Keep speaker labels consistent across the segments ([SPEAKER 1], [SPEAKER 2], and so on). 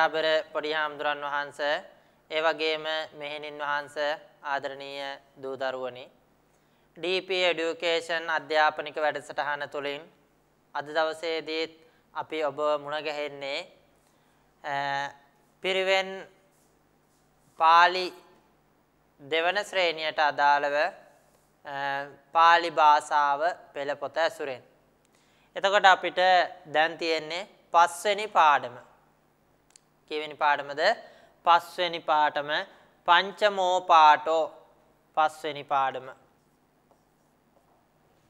[SPEAKER 1] දයාබර පොඩි හාමුදුරන් වහන්ස ඒ වගේම මෙහෙණින් වහන්ස ආදරණීය දූ දරුවනි DP Education අධ්‍යාපනික වැඩසටහන තුළින් අද දවසේදීත් අපි ඔබ මුණ ගැහෙන්නේ පිරිවෙන් පාලි දෙවන ශ්‍රේණියට අදාළව පාලි භාෂාව පෙළ පොත ඇසුරෙන් එතකොට අපිට දැන් තියෙන්නේ පස්වෙනි පාඩම කියවෙනි පාඩමද පස්වෙනි පාටම පංචමෝපාටෝ පස්වෙනි පාඩම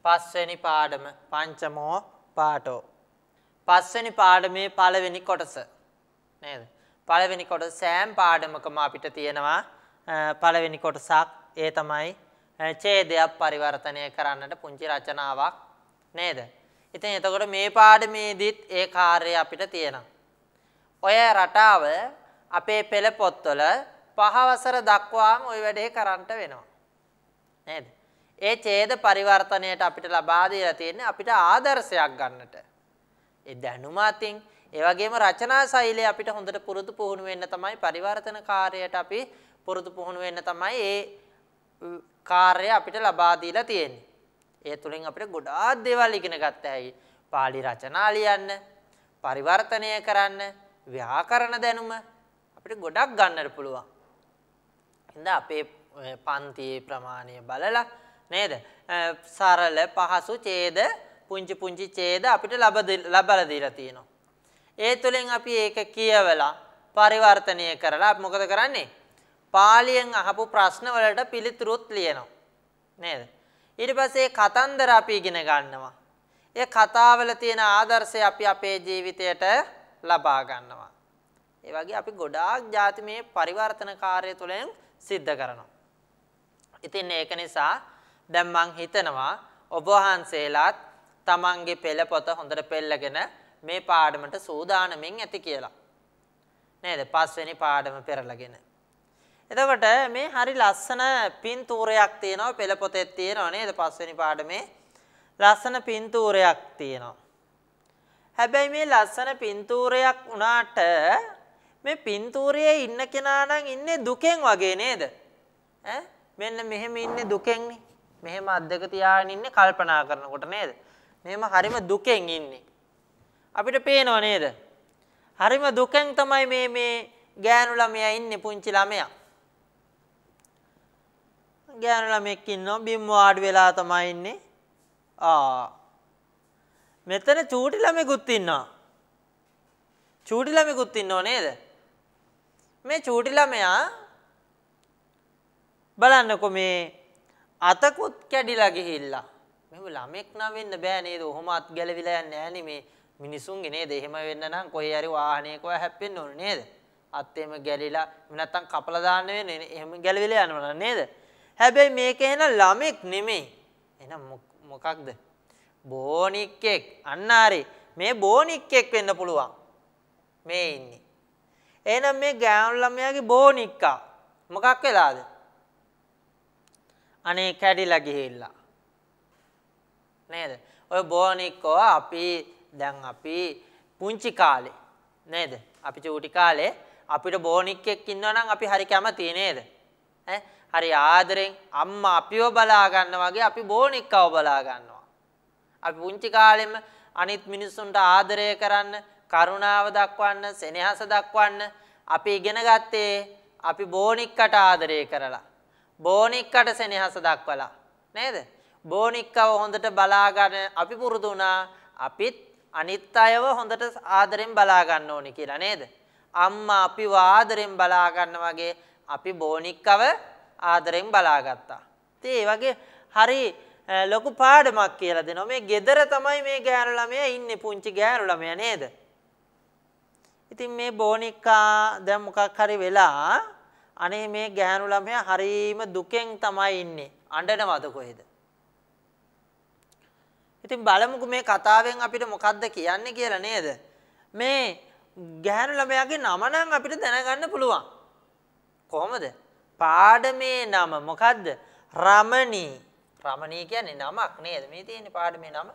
[SPEAKER 1] පස්වෙනි පාඩම පංචමෝ පාටෝ පස්වෙනි පාඩමේ පළවෙනි කොටස නේද පළවෙනි කොට සෑම් පාඩමකම අපිට තියෙනවා පළවෙනි කොටසක් ඒ තමයි ඡේදයක් පරිවර්තනය කරන්නට පුංචි රචනාවක් නේද ඉතින් එතකොට මේ පාඩමේදීත් ඒ කාර්යය අපිට තියෙනවා ඔය රටාව අපේ පෙළ පොත්වල පහවසර දක්වාම ওই වැඩේ කරන්නට වෙනවා. නේද? ඒ ඡේද පරිවර්තනයට අපිට ලබා දීලා තියෙන්නේ අපිට ආදර්ශයක් ගන්නට. ඒ දැනුම අතින් ඒ වගේම රචනා ශෛලිය අපිට හොඳට පුරුදු පුහුණු වෙන්න තමයි පරිවර්තන කාර්යයට අපි පුරුදු පුහුණු වෙන්න තමයි ඒ කාර්යය අපිට ලබා දීලා තියෙන්නේ. ඒ තුලින් අපිට ගොඩාක් දේවල් ඉගෙන ගන්න හැකියි. පාලි රචනා ලියන්න, පරිවර්තනය කරන්න, ව්‍යාකරණ දැනුම අපිට ගොඩක් ගන්නට පුළුවන්. හින්දා අපේ පන්තියේ ප්‍රමාණය බලලා නේද? සරල පහසු ඡේද පුංචි පුංචි ඡේද අපිට ලබලා දීලා තියෙනවා. ඒ තුලින් අපි ඒක කියවලා පරිවර්තනය කරලා මොකද කරන්නේ? පාලියෙන් අහපු ප්‍රශ්න වලට පිළිතුරුත් ලියනවා. නේද? ඊට පස්සේ කතන්දර අපි ඉගෙන ගන්නවා. ඒ කතාවල තියෙන ආදර්ශය අපි අපේ ජීවිතයට ලබා ගන්නවා. ඒ වගේ අපි ගොඩාක් ಜಾති මේ පරිවර්තන කාර්ය තුළින් සිද්ධ කරනවා. ඉතින් ඒක නිසා දැන් මං හිතනවා ඔබ වහන්සේලාත් Tamange පෙළ පොත හොඳට පෙළගෙන මේ පාඩමට සූදානමින් ඇති කියලා. නේද? පස්වෙනි පාඩම පෙරලගෙන. එතකොට මේ හරි ලස්සන පින්තූරයක් තියෙනවා පෙළ පොතේ තියෙනවා නේද? පස්වෙනි පාඩමේ ලස්සන පින්තූරයක් තියෙනවා. හැබැයි මේ ලස්සන පින්තූරයක් වුණාට මේ පින්තූරයේ ඉන්න කෙනා නම් ඉන්නේ දුකෙන් වගේ නේද? ඈ මෙන්න මෙහෙම ඉන්නේ දුකෙන්නේ. මෙහෙම අත් දෙක තියාගෙන ඉන්නේ කල්පනා කරනකොට නේද? මෙහෙම හරිම දුකෙන් ඉන්නේ. අපිට පේනව නේද? හරිම දුකෙන් තමයි මේ මේ ගෑනු ළමයා ඉන්නේ පුංචි ළමයා. ගෑනු ළමෙක් ඉන්නවා බිම් වාඩි වෙලා තමයි ඉන්නේ. ආ මෙතන චූටි ළමෙකුත් ඉන්නවා. චූටි ළමෙකුත් ඉන්නෝ නේද? මේ චූටි ළමයා බලන්නකෝ මේ අතකුත් කැඩිලා ගිහිල්ලා. මෙව ළමෙක් නම් වෙන්න බෑ නේද? ඔහොම අත් ගැලවිලා යන්නේ නෑනේ මේ මිනිසුන්ගේ නේද? එහෙම වෙන්න නම් කොහේ හරි වාහනයක වා හැප්පෙන්න ඕනේ නේද? අත් එහෙම ගැලිලා නැත්තම් කපලා දාන්න වෙන්නේ එහෙම ගැලවිලා යනවා නේද? හැබැයි මේක එන ළමෙක් නෙමෙයි. එහෙනම් මොකක්ද? බෝනික්කෙක් අන්න හරි මේ බෝනික්කෙක් වෙන්න පුළුවන් මේ ඉන්නේ එහෙනම් මේ ගෑනු ළමයාගේ බෝනික්කා මොකක් වෙලාද අනේ කැඩිලා ගිහිල්ලා නේද ඔය බෝනික්කෝ අපි දැන් අපි පුංචි කාලේ නේද අපි චූටි කාලේ අපිට බෝනික් එක්ක ඉන්නවනම් අපි හරි කැමති නේද? ඈ හරි ආදරෙන් අම්මා අපිව බලා ගන්නවා වගේ අපි බෝනික්කව බලා ගන්නවා. අපි පුංචි කාලෙම අනිත් මිනිස්සුන්ට ආදරය කරන්න, කරුණාව දක්වන්න, සෙනෙහස දක්වන්න අපි ඉගෙන ගත්තේ අපි බෝනික්කට ආදරය කරලා. බෝනික්කට සෙනෙහස දක්වලා. නේද? බෝනික්කව හොඳට බලාගෙන අපි පුරුදු අපිත් අනිත් අයව හොඳට ආදරෙන් බලා ගන්න ඕනි කියලා නේද? අම්මා අපිව ආදරෙන් බලා ගන්න වගේ අපි බෝනික්කව ආදරෙන් බලාගත්තා. ඉතින් ඒ වගේ හරි ලොකු පාඩමක් කියලා දෙනවා. මේ gedara තමයි මේ ගෑනු ළමයා ඉන්නේ පුංචි ගෑනු ළමයා නේද? ඉතින් මේ බොනිකා දැන් මොකක් හරි වෙලා අනේ මේ ගෑනු ළමයා හරීම දුකෙන් තමයි ඉන්නේ. අඬනවද කොහෙද? ඉතින් බලමුකෝ මේ කතාවෙන් අපිට මොකද්ද කියන්නේ කියලා නේද? මේ ගෑනු ළමයාගේ නම නම් අපිට දැනගන්න පුළුවන්. කොහොමද? පාඩමේ නම මොකද්ද? රමණී රමණී කියන්නේ නමක් නේද? මේ තියෙන පාඩමේ නම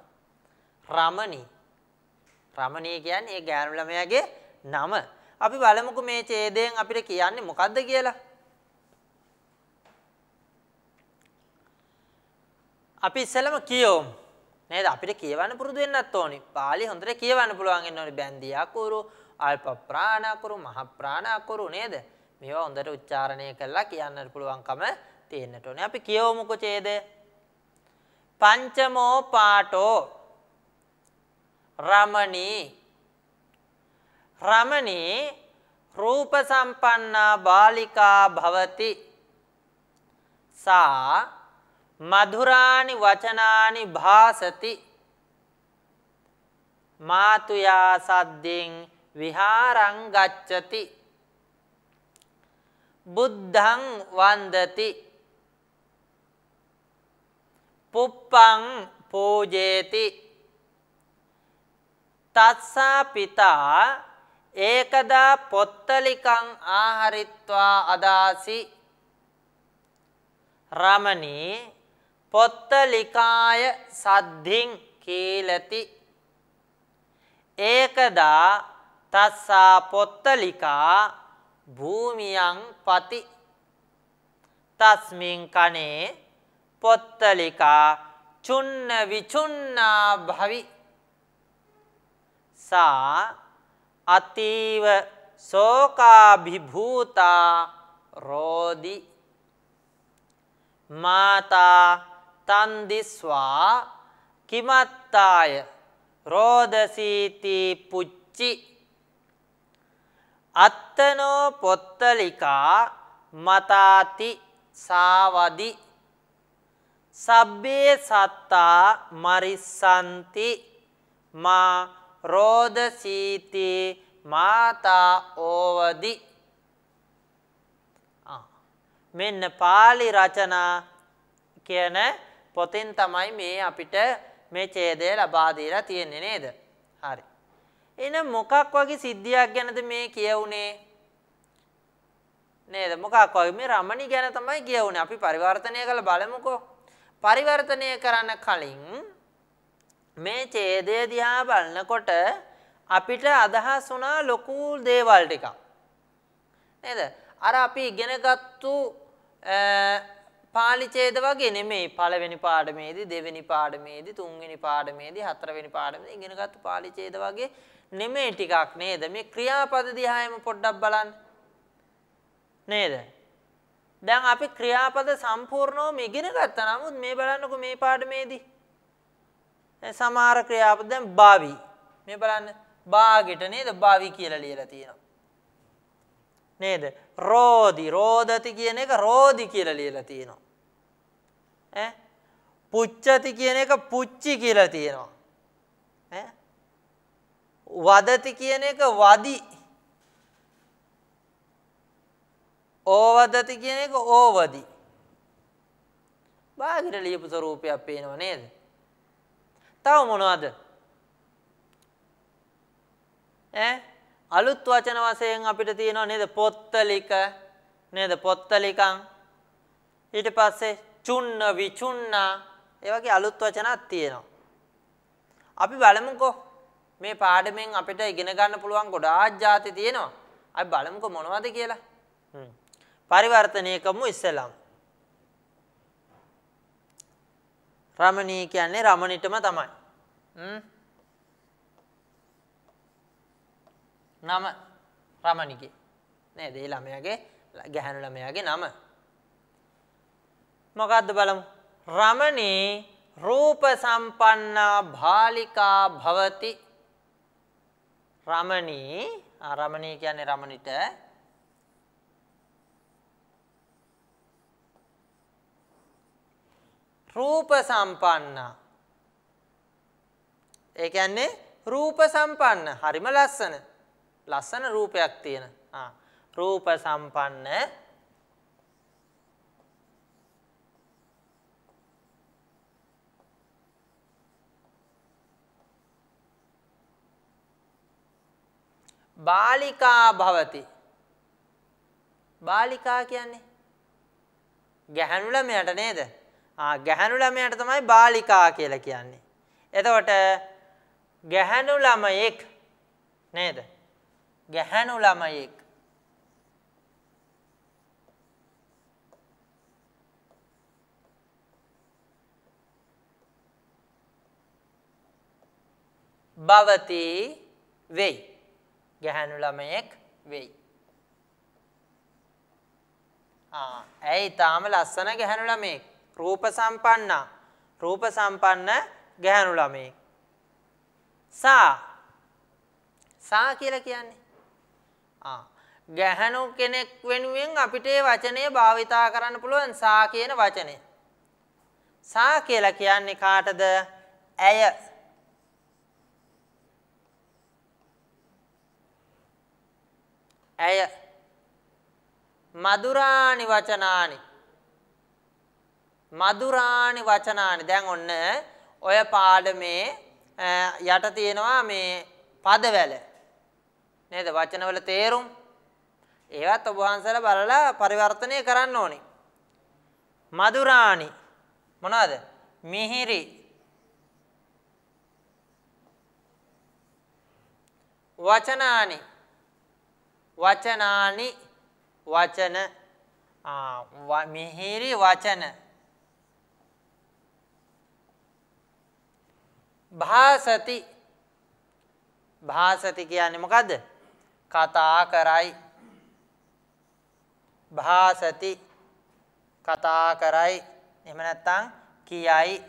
[SPEAKER 1] රමණී. රමණී කියන්නේ ඒ ගෑනු ළමයාගේ නම. අපි බලමුකෝ මේ ඡේදයෙන් අපිට කියන්නේ මොකද්ද කියලා. අපි ඉස්සෙල්ලම කියවමු. නේද? අපිට කියවන්න පුරුදු වෙන්නත් ඕනි. පාලි හොඳට කියවන්න පුළුවන් වෙන්න ඕනි. බැන්දිය අකුරු, අල්ප ප්‍රාණ අකුරු, මහ ප්‍රාණ අකුරු නේද? මේවා හොඳට උච්චාරණය කරලා කියන්නත් පුළුවන්කම තියෙන්නට ඕනේ. අපි කියවමුකෝ ඡේදය. පංචමෝ පාටෝ රමණී රමණී රූප සම්පන්නා බාලිකා භවති සා මధుරානි වචනානි භාසති මාතුයා සද්දෙන් විහාරං ගච්ඡති බුද්ධං වන්දති පුප්පං පූජේති තත්සා පිතා ඒකදා පොත්තලිකං ආහරිත්වා අදාසි රමණී පොත්තලිකාය සද්ධින් කීලති ඒකදා තස්සා පොත්තලිකා භූමියං පති තස්මින් කනේ පොත්තලිකා චුන්න විචුන්නා භවි සා අතීව සෝකාභිභූතා රෝදි මාතා තන්දිස්වා කිමත්තාය රෝදසීති පුච්චි අත්තනෝ පොත්තලිකා මතාති සාවදි සබ්බේ සත්තා මරිස්සන්ති මා රෝධ සීතේ මාතා ඕවදි මෙන්න පාලි රචනා කියන පොතින් තමයි මේ අපිට මේ ඡේදය ලබා දීලා තියෙන්නේ නේද? හරි. එහෙනම් මොකක් වගේ සිද්ධියක් ගැනද මේ කියවුනේ? නේද? මොකක් වගේ මේ රමණි ගැන තමයි කියවුනේ. අපි පරිවර්තනය කරලා බලමුකෝ. පරිවර්තනය කරන්න කලින් මේ ඡේදය දිහා බලනකොට අපිට අදහස් වුණා ලොකු දේවල් ටිකක් නේද අර අපි ඉගෙනගත්තු පාලි ඡේද වගේ නෙමෙයි පළවෙනි පාඩමේදී දෙවෙනි පාඩමේදී තුන්වෙනි පාඩමේදී හතරවෙනි පාඩමේදී ඉගෙනගත්තු පාලි ඡේද වගේ නෙමෙයි ටිකක් නේද මේ ක්‍රියාපද දිහායම පොඩ්ඩක් බලන්න නේද දැන් අපි ක්‍රියාපද සම්පූර්ණවම ඉගෙන ගත්තා. නමුත් මේ බලන්නකෝ මේ පාඩමේදී. සමහර ක්‍රියාපද දැන් බාවි. මේ බලන්න බාගෙට නේද බාවි කියලා ලියලා තියෙනවා. නේද? රෝදි රෝදති කියන එක රෝදි කියලා ලියලා තියෙනවා. ඈ පුච්චති කියන එක පුච්චි කියලා තියෙනවා. ඈ වදති කියන එක වදි ඕවදති කියන එක ඕවදි. බාහිර ලියපු ස්වරූපයක් පේනව නේද? තව මොනවද? ඈ අලුත් වචන වශයෙන් අපිට තියෙනව නේද? පොත්තලික නේද? පොත්තලිකං ඊට පස්සේ චුන්න විචුන්න ඒ වගේ අලුත් වචනක් තියෙනවා. අපි බලමුකෝ මේ පාඩමෙන් අපිට ඉගෙන ගන්න පුළුවන් ගොඩාක් જાති තියෙනවා. අපි බලමුකෝ මොනවද කියලා. හ්ම් පරිවර්තනය කමු ඉස්සෙල්ලම. රමණී කියන්නේ රමණිටම තමයි. නම රමණිගේ. නේද? ඒ ළමයාගේ ගැහැණු ළමයාගේ නම. මොකද්ද බලමු. රමණී රූප සම්පන්නා බාලිකා භවති. රමණී ආ රමණී කියන්නේ රමණිට රූප සම්පන්නා. ඒ කියන්නේ රූප සම්පන්න හරිම ලස්සන. ලස්සන රූපයක් තියෙන. ආ රූප සම්පන්න බාලිකා භවති බාලිකා කියන්නේ ගැහැණු ළමයාට නේද ගැහැණු ළමයාට තමයි බාලිකා කියලා කියන්නේ. එතකොට ගැහැණු ළමයෙක් නේද? ගැහැණු ළමයෙක් භවති වෙයි. ගැහැණු ළමයෙක් වෙයි. ආ, ඇයි තාම ලස්සන ගැහැණු ළමයෙක්? රූප සම්පන්නා රූප සම්පන්න ගැහැණු ළමෙක්. සා සා කියලා කියන්නේ ආ ගැහැණු කෙනෙක් වෙනුවෙන් අපිට මේ වචනේ භාවිතා කරන්න පුළුවන් සා කියන වචනේ. සා කියලා කියන්නේ කාටද? ඇය. ඇය මధుරානි වචනානි මధుරාණි වචනානි දැන් ඔන්න ඔය පාඩමේ යට තියෙනවා මේ පදවැල නේද වචනවල තේරුම් ඒවත් ඔබ වහන්සලා බලලා පරිවර්තනය කරන්න ඕනේ මధుරාණි මොනවද මිහිරි වචනානි වචනානි වචන මිහිරි වචන භාසති භාසති කියන්නේ මොකද්ද? කතා කරයි. භාසති කතා කරයි. එහෙම නැත්නම් කියයි.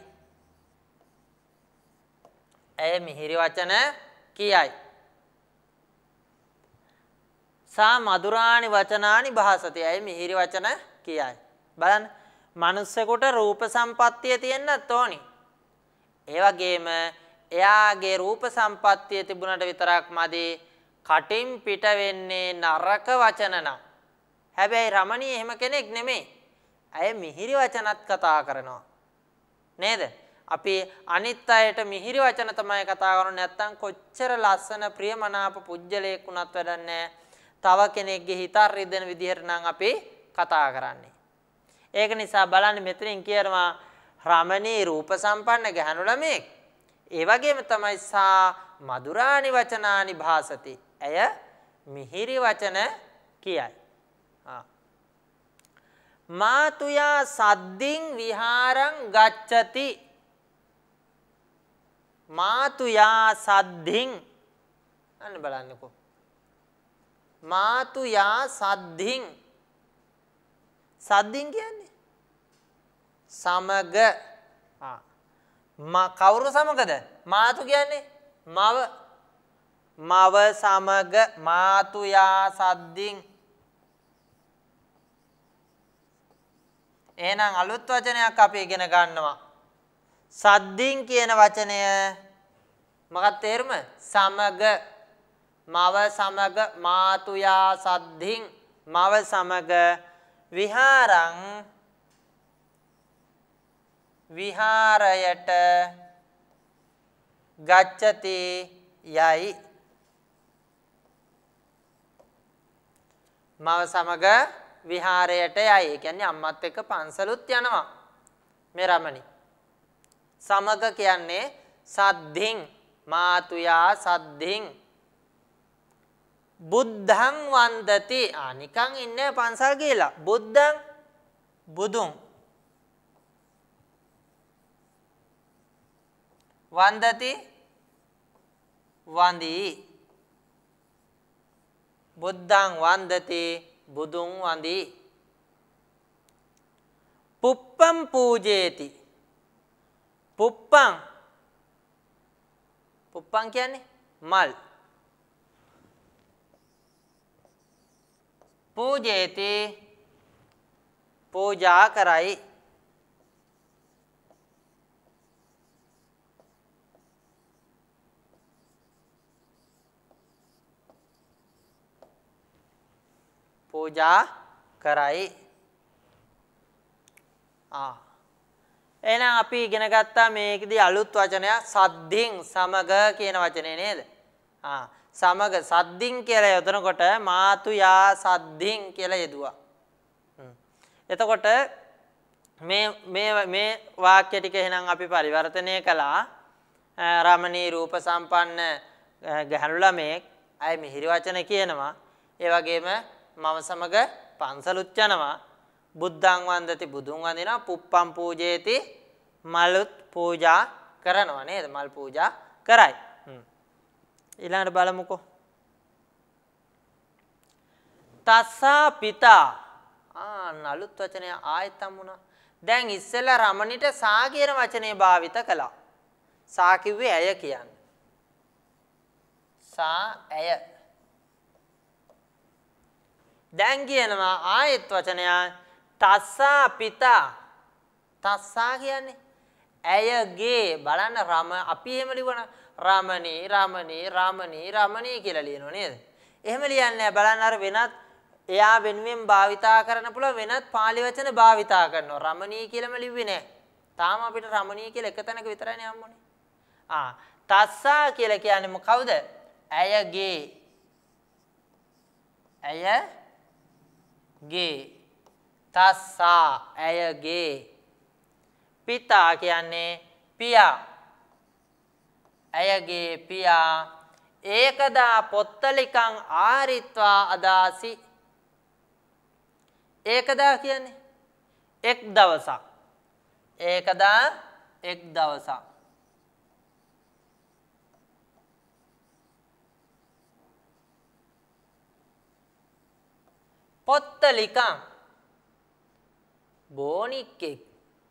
[SPEAKER 1] ඇය මිහිරි වචන කියයි. සා මధుරාණි වචනානි භාසති. ඇය මිහිරි වචන කියයි. බලන්න මනුස්සයෙකුට රූප සම්පත්තිය තියෙන්නත් ඕනි. ඒ වගේම එයාගේ රූප සම්පත්තිය තිබුණට විතරක් මදි කටින් පිට වෙන්නේ නරක වචන නම්. හැබැයි රමණී එහෙම කෙනෙක් නෙමෙයි. ඇය මිහිරි වචනත් කතා කරනවා. නේද? අපි අනිත් අයට මිහිරි වචන තමයි කතා කරන්නේ නැත්තම් කොච්චර ලස්සන ප්‍රියමනාප පුජ්‍යලයක් වුණත් වැඩක් තව කෙනෙක්ගේ හිත රිදෙන විදිහට නම් අපි කතා කරන්නේ. ඒක නිසා බලන්න මෙතනින් කියනවා රමණී රූප සම්පන්න ගැහණු ළමෙක්. ඒ වගේම තමයි සා මధుරානි වචනානි භාසති. ඇය මිහිරි වචන කියයි. මාතුයා සද්දින් විහාරං ගච්ඡති. මාතුයා සද්දින් අන්න බලන්නකෝ. මාතුයා සද්දින් සද්දින් කියන්නේ සමග කවුරු සමගද මාතු කියන්නේ මව මව සමග මාතුයා සද්දින් එහෙනම් අලුත් වචනයක් අපි ඉගෙන ගන්නවා සද්දින් කියන වචනය මොකක්ද තේරුම සමග මව සමග මාතුයා සද්දින් මව සමග විහාරං විහාරයට ගච්ඡති යයි මව සමග විහාරයට යයි. ඒ කියන්නේ අම්මත් එක්ක පන්සලුත් යනවා. මේ රමණි. සමග කියන්නේ සද්ධින් මාතුයා සද්ධින් බුද්ධං වන්දති. ආනිකන් ඉන්නේ පන්සල් ගිහලා. බුද්ධං බුදුන් වන්දති වන්දී බුද්ධං වන්දති බුදුන් වන්දී පුප්පම් පූජේති පුප්පං පුප්පං කියන්නේ මල් පූජේති පූජා කරයි පූජා කරයි. ආ එහෙනම් අපි ඉගෙන ගත්තා මේකෙදී අලුත් වචනයක් සද්දින් සමග කියන වචනේ නේද? ආ සමග සද්දින් කියලා යොදනකොට මාතු යා සද්දින් කියලා යෙදුවා. එතකොට මේ මේ මේ වාක්‍ය ටික එහෙනම් අපි පරිවර්තනය කළා රමණී රූප සම්පන්න ගැහැණු ළමෙක් අය මිහිරි වචන කියනවා ඒ වගේම මම සමග පන්සලුත් යනවා බුද්ධං වන්දති බුදුන් වඳිනවා පුප්පම් පූජේති මලුත් පූජා කරනවා නේද මල් පූජා කරයි ඊළඟට බලමුකෝ තස්සා පිතා ආ අලුත් වචනය ආයෙත් හම්බුණා දැන් ඉස්සෙල්ලා රමණිට සා කියන වචනේ භාවිත කළා සා කිව්වේ ඇය කියන්නේ සා ඇය දැන් කියනවා ආයෙත් වචනයා තස්සා පිතා තස්සා කියන්නේ ඇයගේ බලන්න රම අපි එහෙම ලිවන රමණී රමණී රමණී රමණී කියලා ලියනෝ නේද? එහෙම ලියන්නේ බලන්න අර වෙනත් එයා වෙනුවෙන් භාවිතා කරන්න පුළුවන් වෙනත් පාලි වචන භාවිතා කරනවා. රමණී කියලාම ලිව්වේ නෑ. තාම අපිට රමණී කියලා එක තැනක විතරයිනේ හම්බුනේ. ආ තස්සා කියලා කියන්නේ මොකවද? ඇයගේ ඇය ගේ තස්සා ඇයගේ පිතා කියන්නේ පියා ඇයගේ පියා ඒකදා පොත්තලිකං ආරිත්වා අදාසි ඒකදා කියන්නේ එක් දවසක් ඒකදා එක් දවසක් පොත්තලිකං බෝනික්කෙක්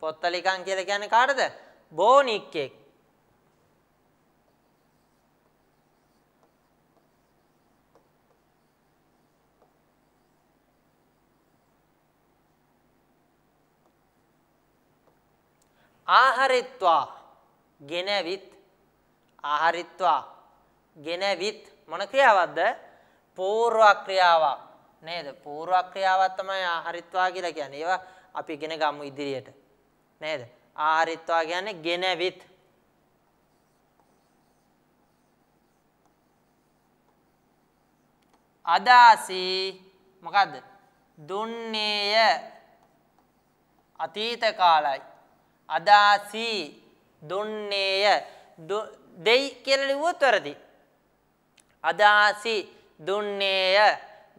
[SPEAKER 1] පොත්තලිකං කියලා කියන්නේ කාටද බෝනික්කෙක් ආහාරිත්වා ගෙනවිත් ආහාරිත්වා ගෙනවිත් මොන ක්‍රියාවක්ද පූර්ව ක්‍රියාවක් නේද? පූර්වක්‍රියාවක් තමයි ආහාරිත්වා කියලා කියන්නේ. ඒවා අපි ඉගෙන ගමු ඉදිරියට. නේද? ආහාරිත්වා කියන්නේ ගෙනවිත්. අදාසි මොකද්ද? දුන්නේය අතීත කාලයි. අදාසි දුන්නේය දෙයි කියලා ලිව්වොත් වැරදි. අදාසි දුන්නේය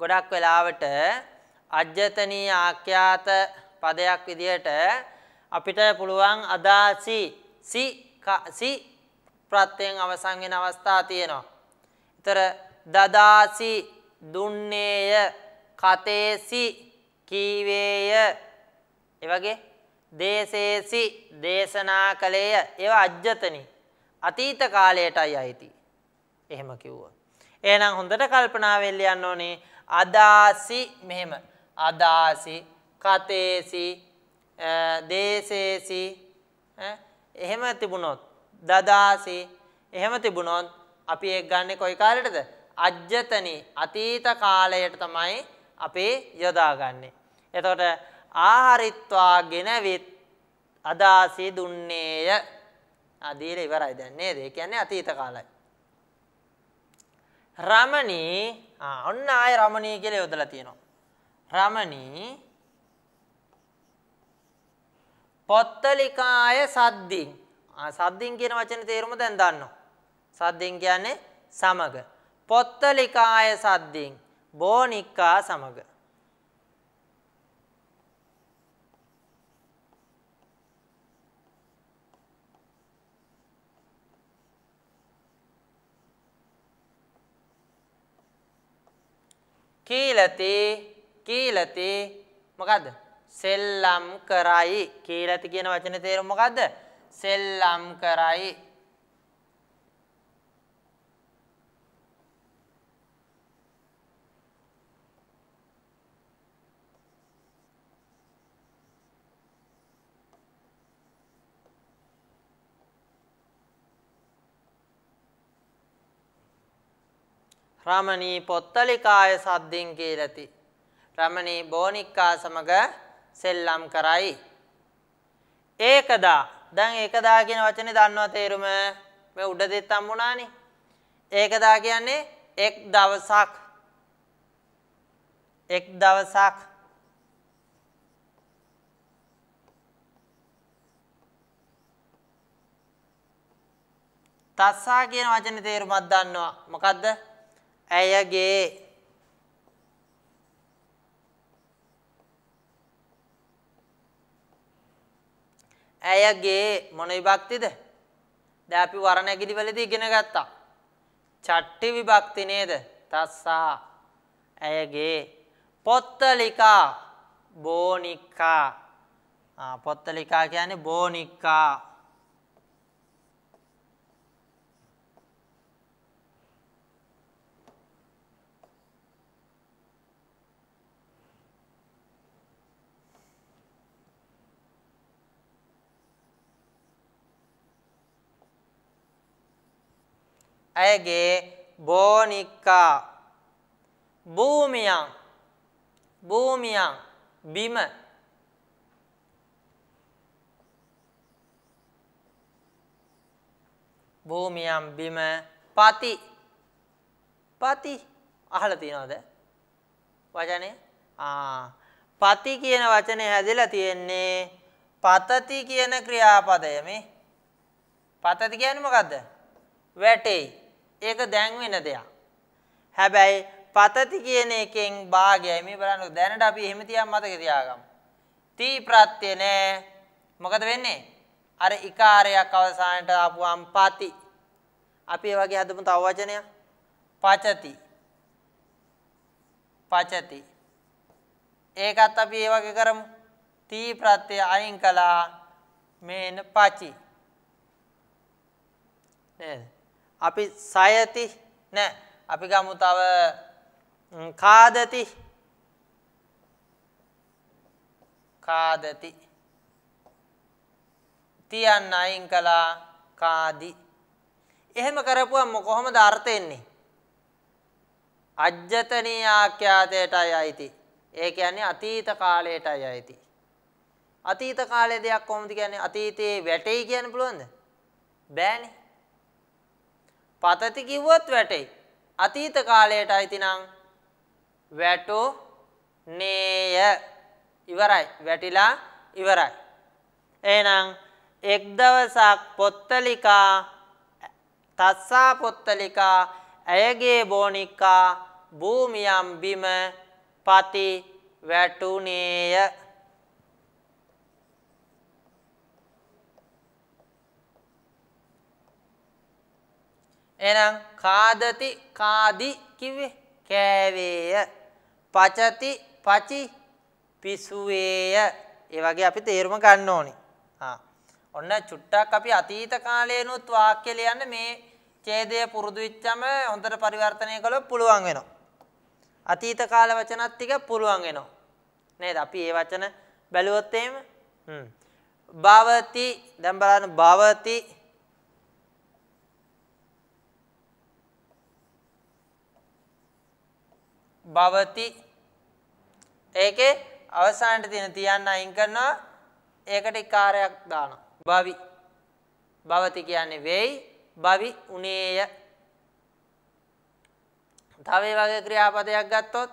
[SPEAKER 1] ගොඩක් වෙලාවට අජ්‍යතනීය ආඛ්‍යාත පදයක් විදියට අපිට පුළුවන් අදාසි සි සි ප්‍රත්‍යයෙන් අවසන් වෙන අවස්ථා තියෙනවා. ඊතර දදාසි දුන්නේය කතේසි කීවේය ඒ වගේ දේශේසි දේශනා කලේය ඒවා අජ්‍යතනි අතීත කාලයටයි අයිති. එහෙම කිව්වා. එහෙනම් හොඳට කල්පනා වෙන්න ඕනේ අදාසි මෙහෙම අදාසි කතේසි දේශේසි එහෙම තිබුණොත් දදාසි එහෙම තිබුණොත් අපි ඒක ගන්න කොයි කාලෙටද අජ්‍යතනි අතීත කාලයට තමයි අපේ යොදාගන්නේ. එතකොට ආහාරිත්වා ගෙනවිත් අදාසි දුන්නේය අදීල ඉවරයි දැන් නේද? ඒ කියන්නේ අතීත කාලය. රමණී ඔන්න ආය රමණී කියලා යොදලා තියෙනවා. රමණී පොත්තලිකාය සද්දින්. සද්දින් කියන වචනේ තේරුම දැන් දන්නවා. සද්දින් කියන්නේ සමග. පොත්තලිකාය සද්දින්. බෝනික්කා සමග. කීලතේ කීලතේ මොකද්ද? සෙල්ලම් කරයි. කීලති කියන වචනේ තේරුම මොකද්ද? සෙල්ලම් කරයි. රමණී පොත්තලිකාය සද්දින් කීලති. රමණී බෝනික්කා සමග සෙල්ලම් කරයි. ඒකදා දැන් ඒකදා කියන වචනේ දන්නව තේරුම මේ උඩ දෙත් හම්බුණානේ. ඒකදා කියන්නේ එක් දවසක්. එක් දවසක් තස්සා කියන වචනේ තේරුමක් දන්නවා. මොකද්ද? ඇයගේ ඇයගේ මොන විභක්තිද? දැන් අපි වරණ ඇගිලිවලදී ඉගෙන ගත්තා. චට්ටි විභක්ති නේද? තස්සා ඇයගේ පොත්තලිකා බෝනික්කා පොත්තලිකා කියන්නේ බෝනික්කා ඇයගේ බෝනික්කා භූමියන් භූමියන් බිම භූමියම් බිම පති පති අහලා තියනවද වචනේ ආ පති කියන වචනේ හැදලා තියෙන්නේ පතති කියන ක්‍රියාපදය මේ පතති කියන්නේ මොකද්ද වැටේ ඒක දැන් වෙන දෙයක්. හැබැයි පතති කියන එකෙන් භාගයයි මේ බලන්න දැනට අපි එහෙම තියන් මතක තියාගමු. තී ප්‍රත්‍ය නෑ. මොකද වෙන්නේ? අර ඉකාරයක් අවසානට ආපුවම් පති. අපි ඒ වගේ හදමු තව වචනයක්. පචති. පචති. ඒකත් අපි ඒ වගේ කරමු. තී ප්‍රත්‍ය අයින් කළා මේන පචි. නේද? අපි සයති නෑ අපි ගමු තව කාදති කාදති තියන්න අයින් කළා කාදි එහෙම කරපුවම කොහොමද අර්ථ එන්නේ අජ්ජතනීය ආඛ්‍යාතයටයි අයිති ඒ කියන්නේ අතීත කාලයටයි අයිති අතීත කාලයේ දෙයක් කොහොමද කියන්නේ අතීතයේ වැටෙයි කියන්න පුළුවන්ද බෑනේ පතති කිව්වොත් වැටෙයි. අතීත කාලයට අයිතිනම් වැටු නේය ඉවරයි වැටිලා ඉවරයි. එහෙනම් එක් දවසක් පොත්තලිකා තස්සා පොත්තලිකා ඇයගේ බෝනිකා භූමියම් බිම පති වැටුනේය එහෙනම් කාදති කාදි කිව්වේ කෑවේය. පචති පචි පිසුවේය. ඒ වගේ අපි තේරුම ගන්න ඕනේ. ආ. ඔන්න චුට්ටක් අපි අතීත කාලේනොත් වාක්‍ය ලියන්න මේ ඡේදය පුරුදු වෙච්චම හොඳට පරිවර්තනය කළොත් පුළුවන් වෙනවා. අතීත කාල වචනත් ටික පුළුවන් වෙනවා. නේද? අපි මේ වචන බැලුවොත් එහෙම හ්ම්. භවති දැන් බලන්න භවති භවති ඒකේ අවසානට තියෙන තියන්න අයින් කරනවා ඒකට ඉකාරයක් දානවා භවි භවති කියන්නේ වෙයි භවි උනේය තව ඒ වගේ ක්‍රියාපදයක් ගත්තොත්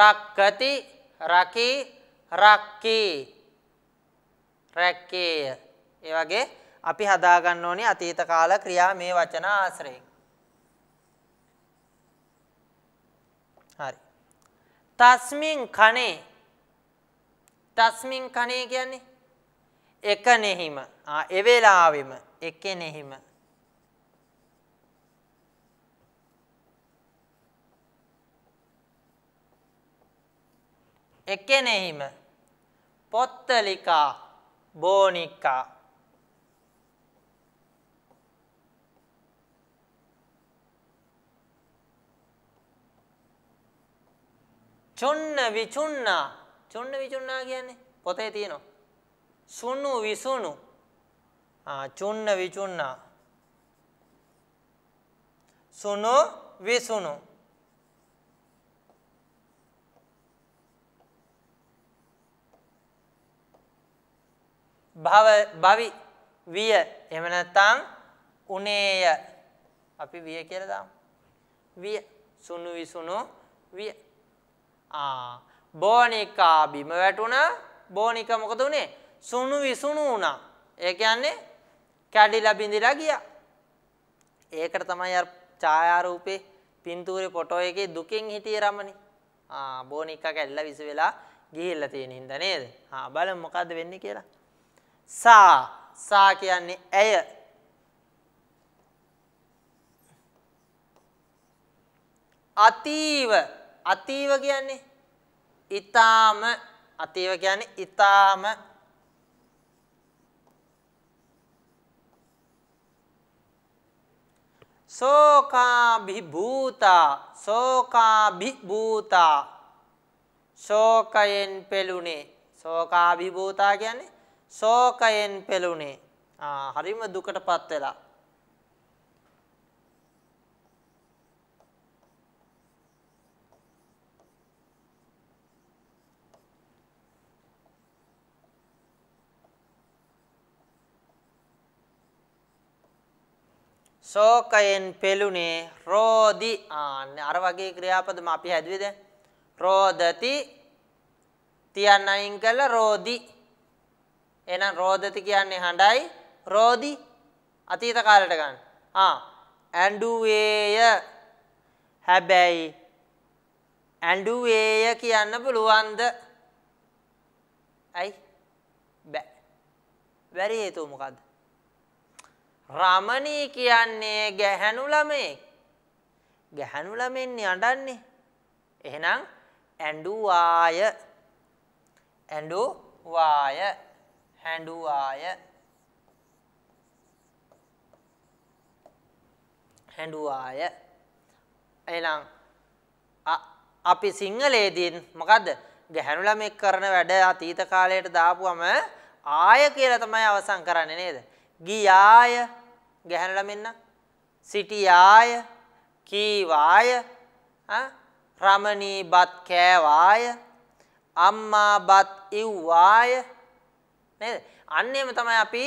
[SPEAKER 1] රක්කති රකි රක්කී රැක්කේය ඒ වගේ අපි හදාගන්න ඕනේ අතීත කාල ක්‍රියා මේ වචන ආශ්‍රයෙන්. හරි. තස්මින් කනේ තස්මින් කනේ කියන්නේ එකනෙහිම ආ ඒ වෙලාවෙම එකනෙහිම එකනෙහිම පොත්තලිකා බෝනිකා චුන්න විචුන්නා චුන්න විචුන්නා කියන්නේ පොතේ තියෙනවා සුණු විසුණු ආ චුන්න විචුන්නා සුණු විසුණු භව භවි විය එහෙම නැත්නම් උනේය අපි විය කියලා දාමු විය සුණු විසුණු විය ආ බෝනිකා බිම වැටුණා. බෝනිකා මොකද උනේ? සුණු විසුණු වුණා. ඒ කියන්නේ කැඩිලා බිඳිලා ගියා. ඒකට තමයි අර ඡායාරූපේ පින්තූරේ ෆොටෝ එකේ දුකින් හිටියේ රමණි. ආ බෝනිකා කැඩිලා විස වෙලා ගිහිල්ලා තියෙන හින්දා නේද? ආ බලමු මොකද්ද වෙන්නේ කියලා. සා සා කියන්නේ ඇය. අතීව අතීව කියන්නේ ඊ타ම අතීව කියන්නේ ඊ타ම සෝකා බිභූතා සෝකා බිභූතා ශෝකයෙන් පෙළුනේ සෝකා බිභූතා කියන්නේ ශෝකයෙන් පෙළුනේ හරිම දුකටපත් වෙලා ශෝකයෙන් පෙළුනේ රෝදි ආන්නේ අර වගේ ක්‍රියාපදම අපි හැදුවේ දැන් රෝදති තියන්න අයින් කළා රෝදි එහෙනම් රෝදති කියන්නේ හඬයි රෝදි අතීත කාලයට ගන්න ආ ඇඬුවේය හැබැයි ඇඬුවේය කියන්න පුළුවන්ද ඇයි බැ බැරි හේතුව මොකද්ද රමණී කියන්නේ ගැහැණු ළමෙක්. ගැහැණු ළමෙන්නේ අඬන්නේ. එහෙනම් ඇඬුවාය. ඇඬුවාය. හැඬුවාය. හැඬුවාය. එහෙනම් අපි සිංහලයේදී මොකද්ද? ගැහැණු ළමෙක් කරන වැඩ අතීත කාලයට දාපුවම ආය කියලා තමයි අවසන් කරන්නේ නේද? ගියාය ගැහැණලා මෙන්න සිටියාය කීවාය රමණී බත් කෑවාය අම්මා බත් ඉව්වාය නේද අන්න එහෙම තමයි අපි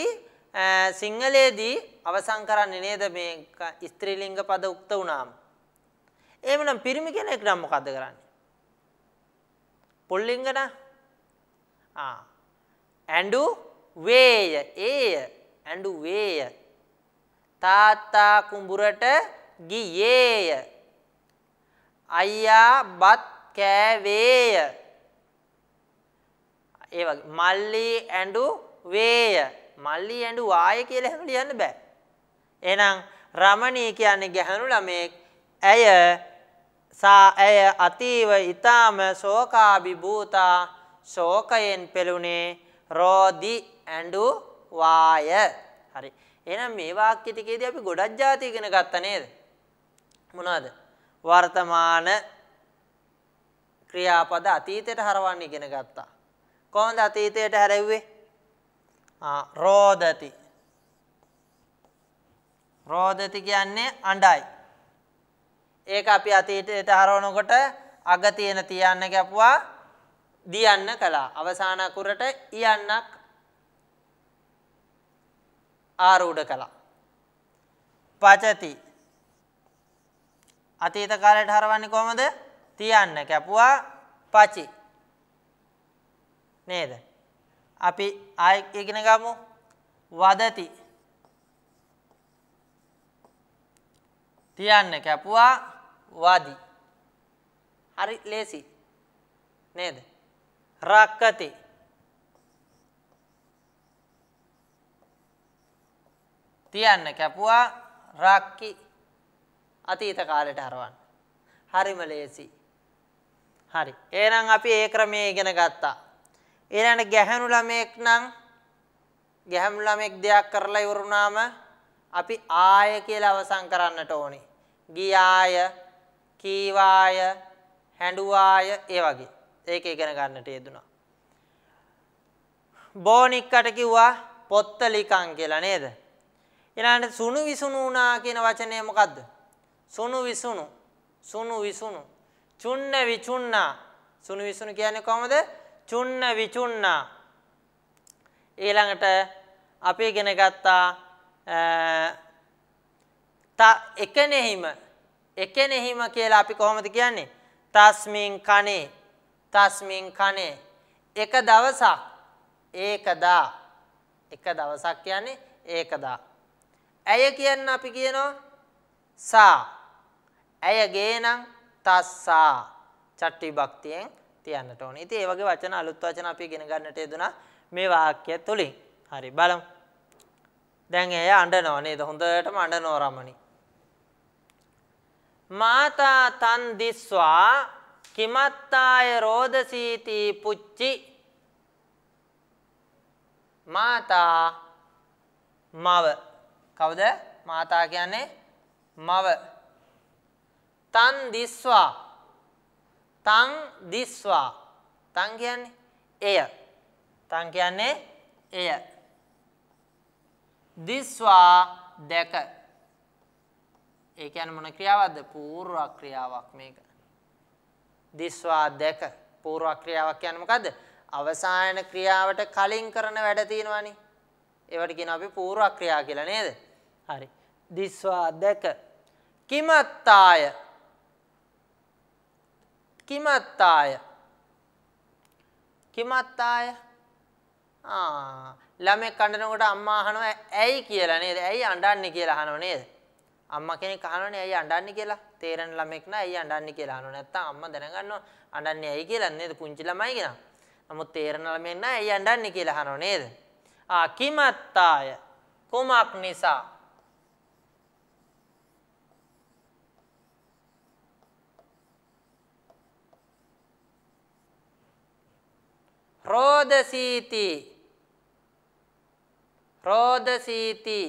[SPEAKER 1] සිංහලයේදී අවසන් කරන්නේ නේද මේ ස්ත්‍රීලිංග පද උක්ත වුණාම එහෙමනම් පිරිමි කෙනෙක් නම් මොකද්ද කරන්නේ පුල්ලිංග නා ආ ඇඬු වේය ඒය ඇඬු වේය තාත්තා කුඹුරට ගියේය. අයියා බත් කෑවේය. ඒ වගේ මල්ලි ඇඬු වේය. මල්ලි ඇඬු වාය කියලා එහෙම ලියන්න බෑ. එහෙනම් රමණී කියන්නේ ගැහණු ළමෙක්. ඇය සා ඇය අතීව ඊ타ම ශෝකාබිභූතා ශෝකයෙන් පෙළුනේ රෝදි ඇඬු වාය. හරි. එහෙනම් මේ වාක්‍ය ටිකේදී අපි ගොඩක් જાති ඉගෙන ගත්තා නේද? මොනවද? වර්තමාන ක්‍රියාපද අතීතයට හරවන්න ඉගෙන ගත්තා. කොහොමද අතීතයට හැරෙව්වේ? ආ රෝදති. රෝදති කියන්නේ අඬයි. ඒක අපි අතීතයට හරවනකොට අග තියෙන තියන්න ගැපුවා දියන්න කළා. අවසාන අකුරට ඉයන්නක් ආරූඪ කළා. පචති අතීත කාලයට හරවන්නේ කොහමද? තියන්න කැපුවා පචි. නේද? අපි ආයෙත් ඉගෙන ගමු. වදති. තියන්න කැපුවා වදි. හරි ලේසි. නේද? රක්කති තියන්න කැපුවා රාක්කි අතීත කාලයට හරවන්න. හරිම ලේසි. හරි. එහෙනම් අපි ඒ ක්‍රමය ඉගෙන ගත්තා. ඊළඟට ගැහැණු ළමෙක් නම් ගැහැණු ළමෙක් දෙයක් කරලා ඉවරුනාම අපි ආය කියලා අවසන් කරන්නට ඕනේ. ගියාය, කීවාය, හැඬුවාය ඒ වගේ. ඒක ඉගෙන ගන්නට යෙදුනා. බෝනික්කට කිව්වා පොත්ත ලිකන් කියලා නේද? ඊළඟට සුණු විසුණු වුණා කියන වචනය මොකද්ද? සුණු විසුණු සුණු විසුණු චුන්න විචුන්නා සුණු විසුණු කියන්නේ කොහමද? චුන්න විචුන්නා ඊළඟට අපි ඉගෙන ගත්තා ත එකනෙහිම එකනෙහිම කියලා අපි කොහොමද කියන්නේ? තස්මින් කනේ තස්මින් කනේ එක දවසක් ඒකදා එක දවසක් කියන්නේ ඒකදා ඇය කියන්න අපි කියනවා සා. ඇයගේ නම් තස්සා. චට්ටි භක්තියෙන් තියන්නට ඕනේ. ඉතින් ඒ වගේ වචන අලුත් වචන අපි ඉගෙන ගන්නට යෙදුනා මේ වාක්‍ය තුලින්. හරි බලමු. දැන් ඇය අඬනවා නේද? හොඳටම අඬනවා රමණි. මාතා තන් දිස්වා කිමත්තාය රෝදසීති පුච්චි මාතා මව කවුද? මාතා කියන්නේ මව. තන් දිස්වා. තන් දිස්වා. තන් කියන්නේ එය. තන් කියන්නේ එය. දිස්වා දැක. ඒ කියන්නේ මොන ක්‍රියාවක්ද? පූර්ව ක්‍රියාවක් මේක. දිස්වා දැක. පූර්ව ක්‍රියාවක් කියන්නේ මොකද්ද? අවසාන ක්‍රියාවට කලින් කරන වැඩ තියෙනවනේ. ඒවට කියනවා අපි පූර්ව ක්‍රියා කියලා නේද? හරි. දිස්වා දැක කිමත්තාය කිමත්තාය කිමත්තාය ළමෙක් කඩනකොට අම්මා අහනවා ඇයි කියලා නේද? ඇයි අඬන්නේ කියලා අහනව නේද? අම්මා කෙනෙක් අහනවනේ ඇයි අඬන්නේ කියලා. තේරෙන ළමෙක් නෑ ඇයි අඬන්නේ කියලා අහනව. නැත්තම් අම්මා දැනගන්නවා අඬන්නේ ඇයි කියලා නේද? පුංචි ළමයි කියලා. නමුත් තේරෙන ළමෙක් නෑ ඇයි අඬන්නේ කියලා අහනව නේද? ආ කිමත්තාය කුමක් නිසා රෝදසීති රෝදසීති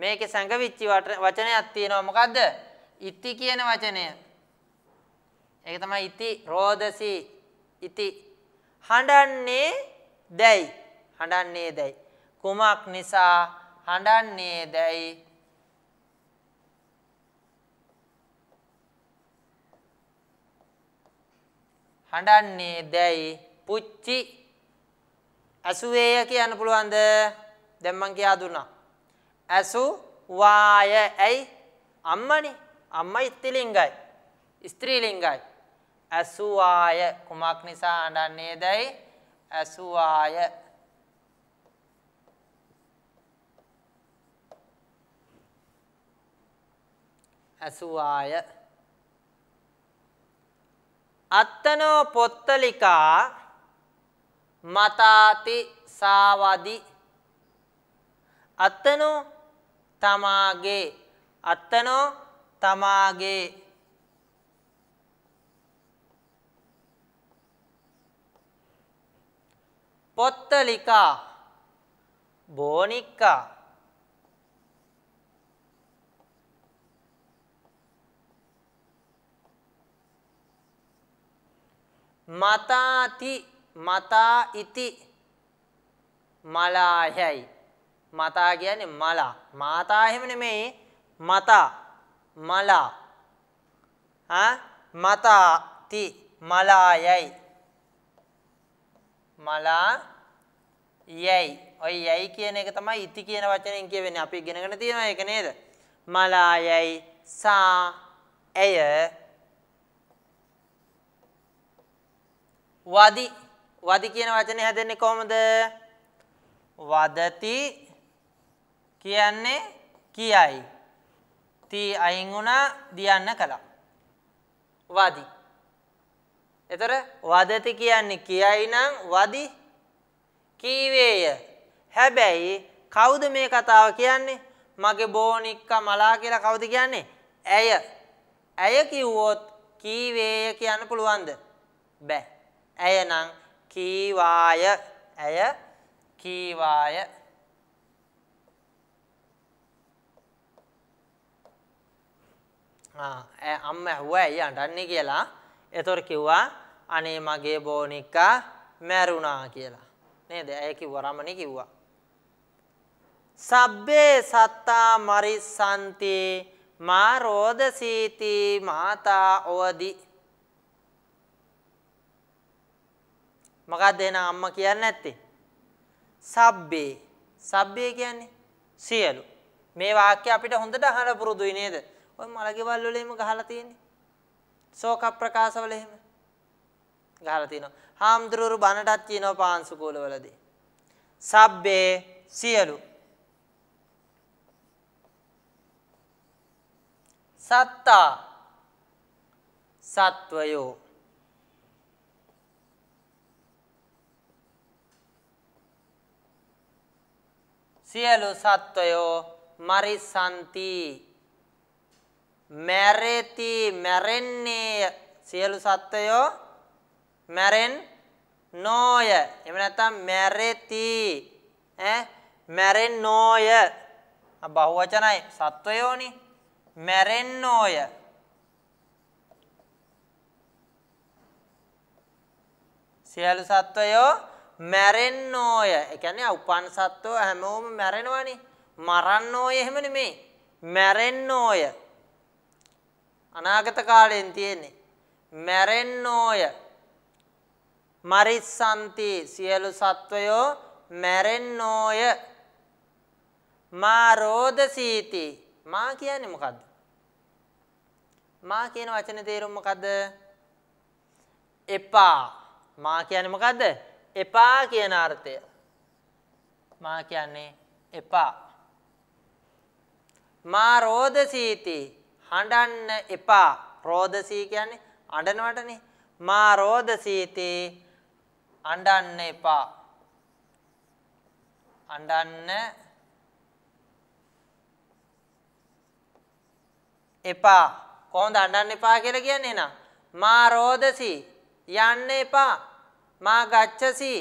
[SPEAKER 1] මේකේ සංගවිච්චි වචනයක් තියෙනවා මොකද්ද? ඉති කියන වචනය. ඒක තමයි ඉති රෝදසී ඉති හඬන්නේ දැයි හඬන්නේ දැයි කුමක් නිසා හඬන්නේ දැයි හඬන්නේ දැයි පුච්චි ඇසුවේය කියන්න පුළුවන්ද? දැන් මං කියා දුන්නා. ඇසු වාය ඇයි? අම්මනේ. අම්මා ස්ත්‍රීලිංගයි. ස්ත්‍රීලිංගයි. ඇසුවාය කුමක් නිසා අඬන්නේදයි? ඇසුවාය ඇසුවාය අත්තනෝ පොත්තලිකා මතාති සාවදි අත්තනෝ තමාගේ අත්තනෝ තමාගේ පොත්තලිකා බෝනික්කා මතාති මතා ඉති මලායයි මතා කියන්නේ මලා මාතා එහෙම නෙමෙයි මතා මලා ආ මතා ති මලායයි මලා යයි ඔය යයි කියන එක තමයි ඉති කියන වචනෙන් කියවෙන්නේ අපි ඉගෙනගෙන තියෙනවා ඒක නේද මලායයි සා ඇය වදි වදි කියන වචනේ හැදෙන්නේ කොහොමද? වදති කියන්නේ කියයි. තී අයින් වුණා දියන්න කළා. වදි. එතර වදති කියන්නේ කියයි නම් වදි කීවේය. හැබැයි කවුද මේ කතාව කියන්නේ? මගේ බෝනික්කා මලා කියලා කවුද කියන්නේ? ඇය. ඇය කිව්වොත් කීවේය කියන්න පුළුවන්ද? බෑ. ඇය නම් කීවාය ඇය කීවාය අම්ම ඇහුවා ඇයි අඬන්නේ කියලා. එතකොට කිව්වා අනේ මගේ බෝනිකා මැරුණා කියලා. නේද? ඇය කිව්ව රමණේ කිව්වා. සබ්බේ සත්තා මරිසන්ති මා රෝදසීති මාතා ඕදි මොකද්ද එහෙනම් අම්මා කියන්නේ නැත්තේ? සබ්බේ. සබ්බේ කියන්නේ සියලු. මේ වාක්‍ය අපිට හොඳට අහලා පුරුදුයි නේද? ඔය මලගෙවල් වල එහෙම ගහලා තියෙන්නේ. ශෝක ප්‍රකාශවල එහෙම ගහලා තිනවා. හාම්දුරු බණටත් කියනවා පාංශුකූල වලදී. සබ්බේ සියලු. සත්තා සත්වයෝ සියලු සත්වයෝ මරිසන්ති මැරෙති මැරෙන්නේ සියලු සත්වයෝ මැරෙන් නොය එහෙම නැත්නම් මැරෙති ඈ මැරෙන් නොය බහුවචනයි සත්වයෝනි මැරෙන් නොය සියලු සත්වයෝ මැරෙන්න ඕය. ඒ කියන්නේ උපන් සත්වෝ හැමෝම මැරෙනවනේ. මරන්න ඕය එහෙම නෙමේ. මැරෙන්න ඕය. අනාගත කාලයෙන් තියෙන්නේ. මැරෙන්න ඕය. මරිස්සන්ති සියලු සත්වයෝ මැරෙන්න ඕය. මා රෝදසීති. මා කියන්නේ මොකද්ද? මා කියන වචනේ තේරුම මොකද්ද? එපා. මා කියන්නේ මොකද්ද? එපා කියන අර්ථය මා කියන්නේ එපා. මා රෝදසීති හඬන්න එපා. රෝදසී කියන්නේ අඬනවටනේ. මා රෝදසීති අඬන්න එපා. අඬන්න එපා. කොහොමද අඬන්න එපා කියලා කියන්නේ නේද? මා රෝදසී යන්න එපා. මා ගච්ඡසි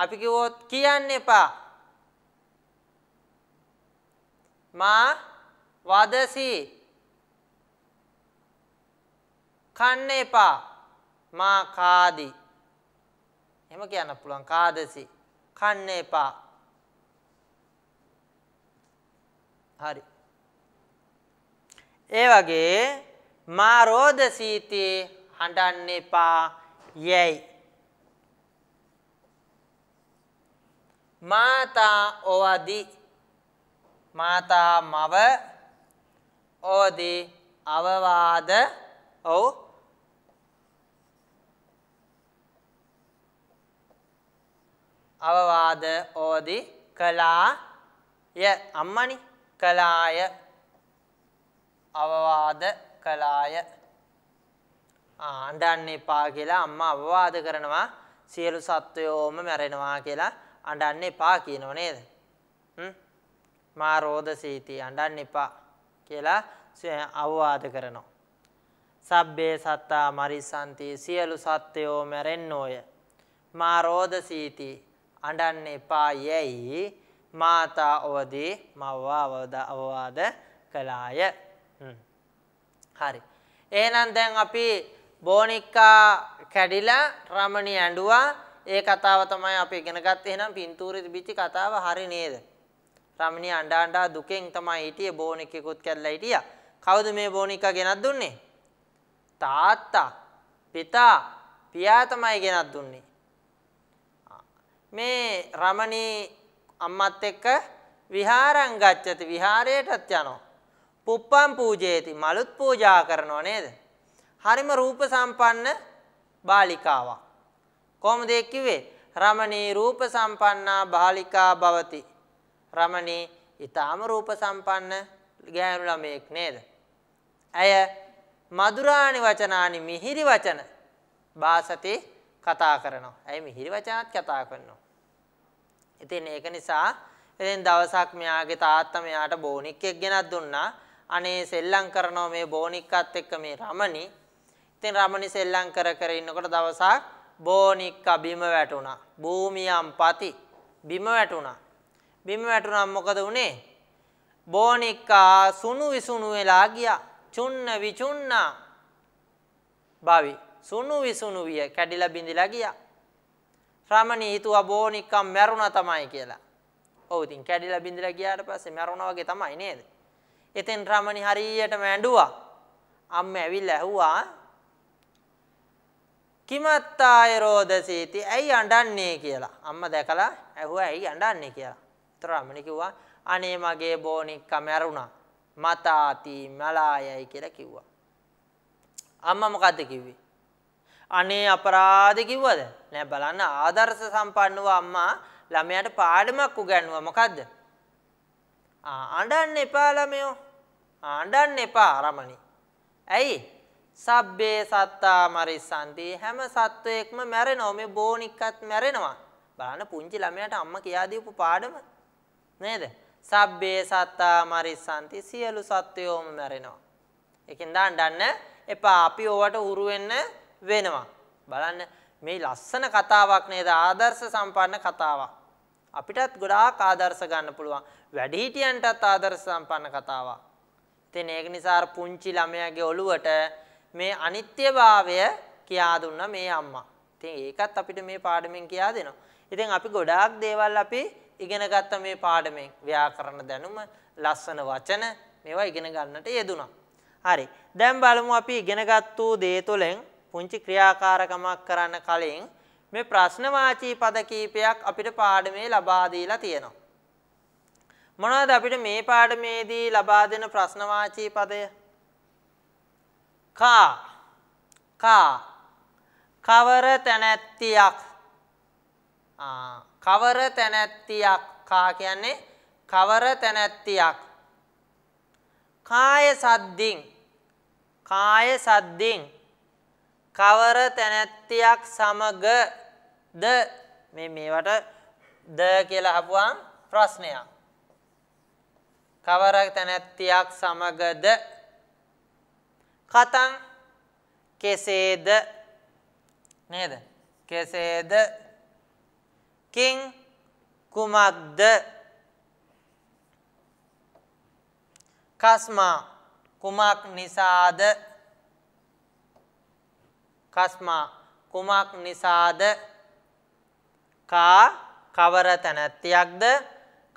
[SPEAKER 1] අපි කිව්වොත් කියන්න එපා මා වදසි කන්න එපා මා කාදි එහෙම කියන්න පුළුවන් කාදසි කන්න එපා හරි ඒ වගේ මා රෝදසීතේ හඬන්න එපා යැයි මාතා ඔවදි මාතා මව ඕදි අවවාද ඔව් අවවාද ඕදි කලාය අම්මනි කලාය අවවාද කළාය. අඬන්න එපා කියලා අම්මා අවවාද කරනවා සියලු සත්වයෝම මැරෙනවා කියලා අඬන්න එපා කියනෝ නේද? මා රෝදසීති අඬන්න එපා කියලා අවවාද කරනවා. සබ්බේ සත්තා මරිසන්ති සියලු සත්වයෝ මැරෙන්නෝය. මා රෝදසීති අඬන්න එපා යැයි මාතා ඔවදී මව්වා අවවාද කළාය. හරි. එහෙනම් දැන් අපි බෝනික්කා කැඩිලා රමණී ඇඬුවා. ඒ කතාව තමයි අපි ඉගෙන ගත්තේ. එහෙනම් පින්තූරේ තිබිච්ච කතාව හරි නේද? රමණී අඬා අඬා දුකෙන් තමයි හිටියේ බෝනික්කෙකුත් කැඩලා හිටියා. කවුද මේ බෝනික්කා ගෙනත් දුන්නේ? තාත්තා, පිතා, පියා තමයි ගෙනත් දුන්නේ. මේ රමණී අම්මත් එක්ක විහාරං ගච්ඡති විහාරයටත් යනවා. පුප්පම් පූජේති මලුත් පූජා කරනවා නේද? හරිම රූප සම්පන්න බාලිකාවක්. කොහොමද ඒ කිව්වේ? රමණී රූප සම්පන්නා බාලිකා භවති. රමණී ඊටාම රූප සම්පන්න ගෑනු ළමයෙක් නේද? ඇය මధుරාණි වචනානි මිහිරි වචන භාසතේ කතා කරනවා. ඇයි මිහිරි වචනත් කතා කරනවා. ඉතින් ඒක නිසා ඉතින් දවසක් මෙයාගේ තාත්තා මෙයාට බෝනික්කෙක් ගෙනත් දුන්නා. අනේ සෙල්ලම් කරනවා මේ බෝනික්කත් එක්ක මේ රමණි. ඉතින් රමණි සෙල්ලම් කර කර ඉන්නකොට දවසක් බෝනික්ක බිම වැටුණා. භූමියම් පති බිම වැටුණා. බිම වැටුණා මොකද උනේ? බෝනික්ක සුණු විසුණු වෙලා ගියා. චුන්න විචුන්න භවි සුණු විසුණු විය කැඩිලා බිඳිලා ගියා. රමණී හිතුවා බෝනික්කම් මැරුණා තමයි කියලා. ඔව් ඉතින් කැඩිලා බිඳිලා ගියාට පස්සේ මැරුණා වගේ තමයි නේද? එතෙන් රමණි හරියටම ඇඬුවා. අම්ම ඇවිල්ලා ඇහුවා කිමත්තාය රෝදසීති ඇයි අඬන්නේ කියලා. අම්ම දැකලා ඇහුවා ඇයි අඬන්නේ කියලා. ඒතර රමණි කිව්වා අනේ මගේ බෝනික්කා මැරුණා. මතාති මලායයි කියලා කිව්වා. අම්ම මොකද්ද කිව්වේ? අනේ අපරාධ කිව්වද? නෑ බලන්න ආදර්ශ සම්පන්නව අම්මා ළමයාට පාඩමක් උගන්වුවා. මොකද්ද? අඩන්න එපා ළමයෝ අඩන්න එපා අරමණි. ඇයි සබ්බේ සත්තා මරිස්සන්ති හැම සත්වයෙක්ම මැරෙනවා මේ බෝනික්කත් මැරෙනවා. බලන්න පුංචි ළමයට අම්ම කියා දීපු පාඩම නේද? සබ්බේ සත්තා මරිස්සන්ති සියලු සත්වයෝම මැරෙනවා. ඒකෙන් දාන්න එපා අපි ඕවට උරු වෙනවා. බලන්න මේ ලස්සන කතාවක් නේද ආදර්ශ සම්පන්න කතාවක්. අපිටත් ගොඩාක් ආදර්ශ ගන්න පුළුවන්. වැඩිහිටියන්ටත් ආදර්ශ සම්පන්න කතාවක්. ඉතින් ඒක නිසා පුංචි ළමයාගේ ඔළුවට මේ අනිත්‍යභාවය කියා දුන්න මේ අම්මා. ඉතින් ඒකත් අපිට මේ පාඩමෙන් කියා දෙනවා. ඉතින් අපි ගොඩාක් දේවල් අපි ඉගෙන ගත්ත මේ පාඩමෙන් ව්‍යාකරණ දැනුම, ලස්සන වචන මේවා ඉගෙන ගන්නට යෙදුණා. හරි. දැන් බලමු අපි ඉගෙනගත්තු දේ තුළින් පුංචි ක්‍රියාකාරකමක් කරන්න කලින් මේ ප්‍රශ්නවාචී පද කීපයක් අපිට පාඩමේ ලබා දීලා තියෙනවා. මොනවද අපිට මේ පාඩමේදී ලබා දෙන ප්‍රශ්නවාචී පදය? කා කා කවර තැනැත්තියක් කවර තැනැත්තියක් කා කියන්නේ කවර තැනැත්තියක් කාය සද්දින් කාය සද්දින් කවර තැනැත්තියක් සමගද මේ මේවට ද කියලා අහපුවාම ප්‍රශ්නයක්. කවර තැනැත්තියක් සමගද කතං කෙසේද නේද? කෙසේද කිං කුමක්ද කස්මා කුමක් නිසාද කස්මා කුමක් නිසාද කා කවර තැනැත්තියක්ද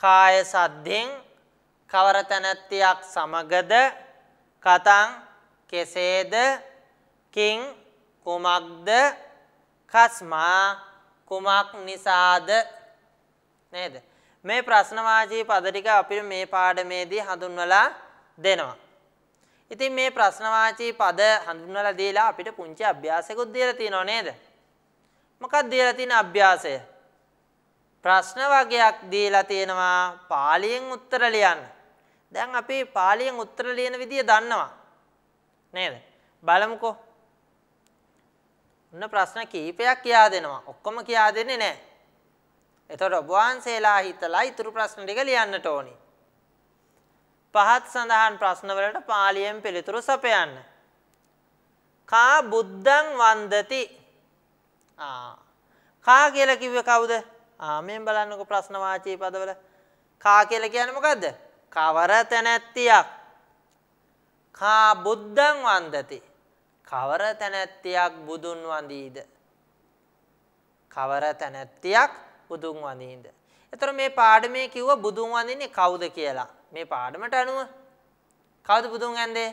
[SPEAKER 1] කාය සද්ධෙන් කවර තැනැත්තියක් සමගද කතං කෙසේද කිං කුමක්ද කස්මා කුමක් නිසාද නේද මේ ප්‍රශ්නවාචී පද ටික අපිට මේ පාඩමේදී හඳුන්වලා දෙනවා ඉතින් මේ ප්‍රශ්නවාචී පද හඳුන්වලා දීලා අපිට පුංචි අභ්‍යාසයක්ත් දීලා තියෙනව නේද? මොකක්ද දීලා තියෙන අභ්‍යාසය? ප්‍රශ්න වගයක් දීලා තියෙනවා පාලියෙන් උත්තර ලියන්න. දැන් අපි පාලියෙන් උත්තර ලියන විදිය දන්නවා. නේද? බලමුකෝ. ඔන්න ප්‍රශ්න කීපයක් කියා දෙනවා. ඔක්කොම කියා දෙන්නේ නැහැ. එතකොට ඔබ වහන්සේලා හිතලා ඊතුරු ප්‍රශ්න ටික ලියන්නට ඕනේ. පහත් සඳහන් ප්‍රශ්නවලට පාලියෙන් පිළිතුරු සපයන්න. කා බුද්ධං වන්දති. කා කියලා කිව්වේ කවුද? ආ මෙන් බලන්නකෝ ප්‍රශ්න වාචී පදවල. කා කියලා කියන්නේ මොකද්ද? කවර තැනැත්තියක්. කා බුද්ධං වන්දති. කවර තැනැත්තියක් බුදුන් වඳීද? කවර තැනැත්තියක් බුදුන් වඳීද? එතකොට මේ පාඩමේ කිව්ව බුදුන් වඳින්නේ කවුද කියලා. මේ පාඩමට අනුව කවුද පුදුම් ඇන්දේ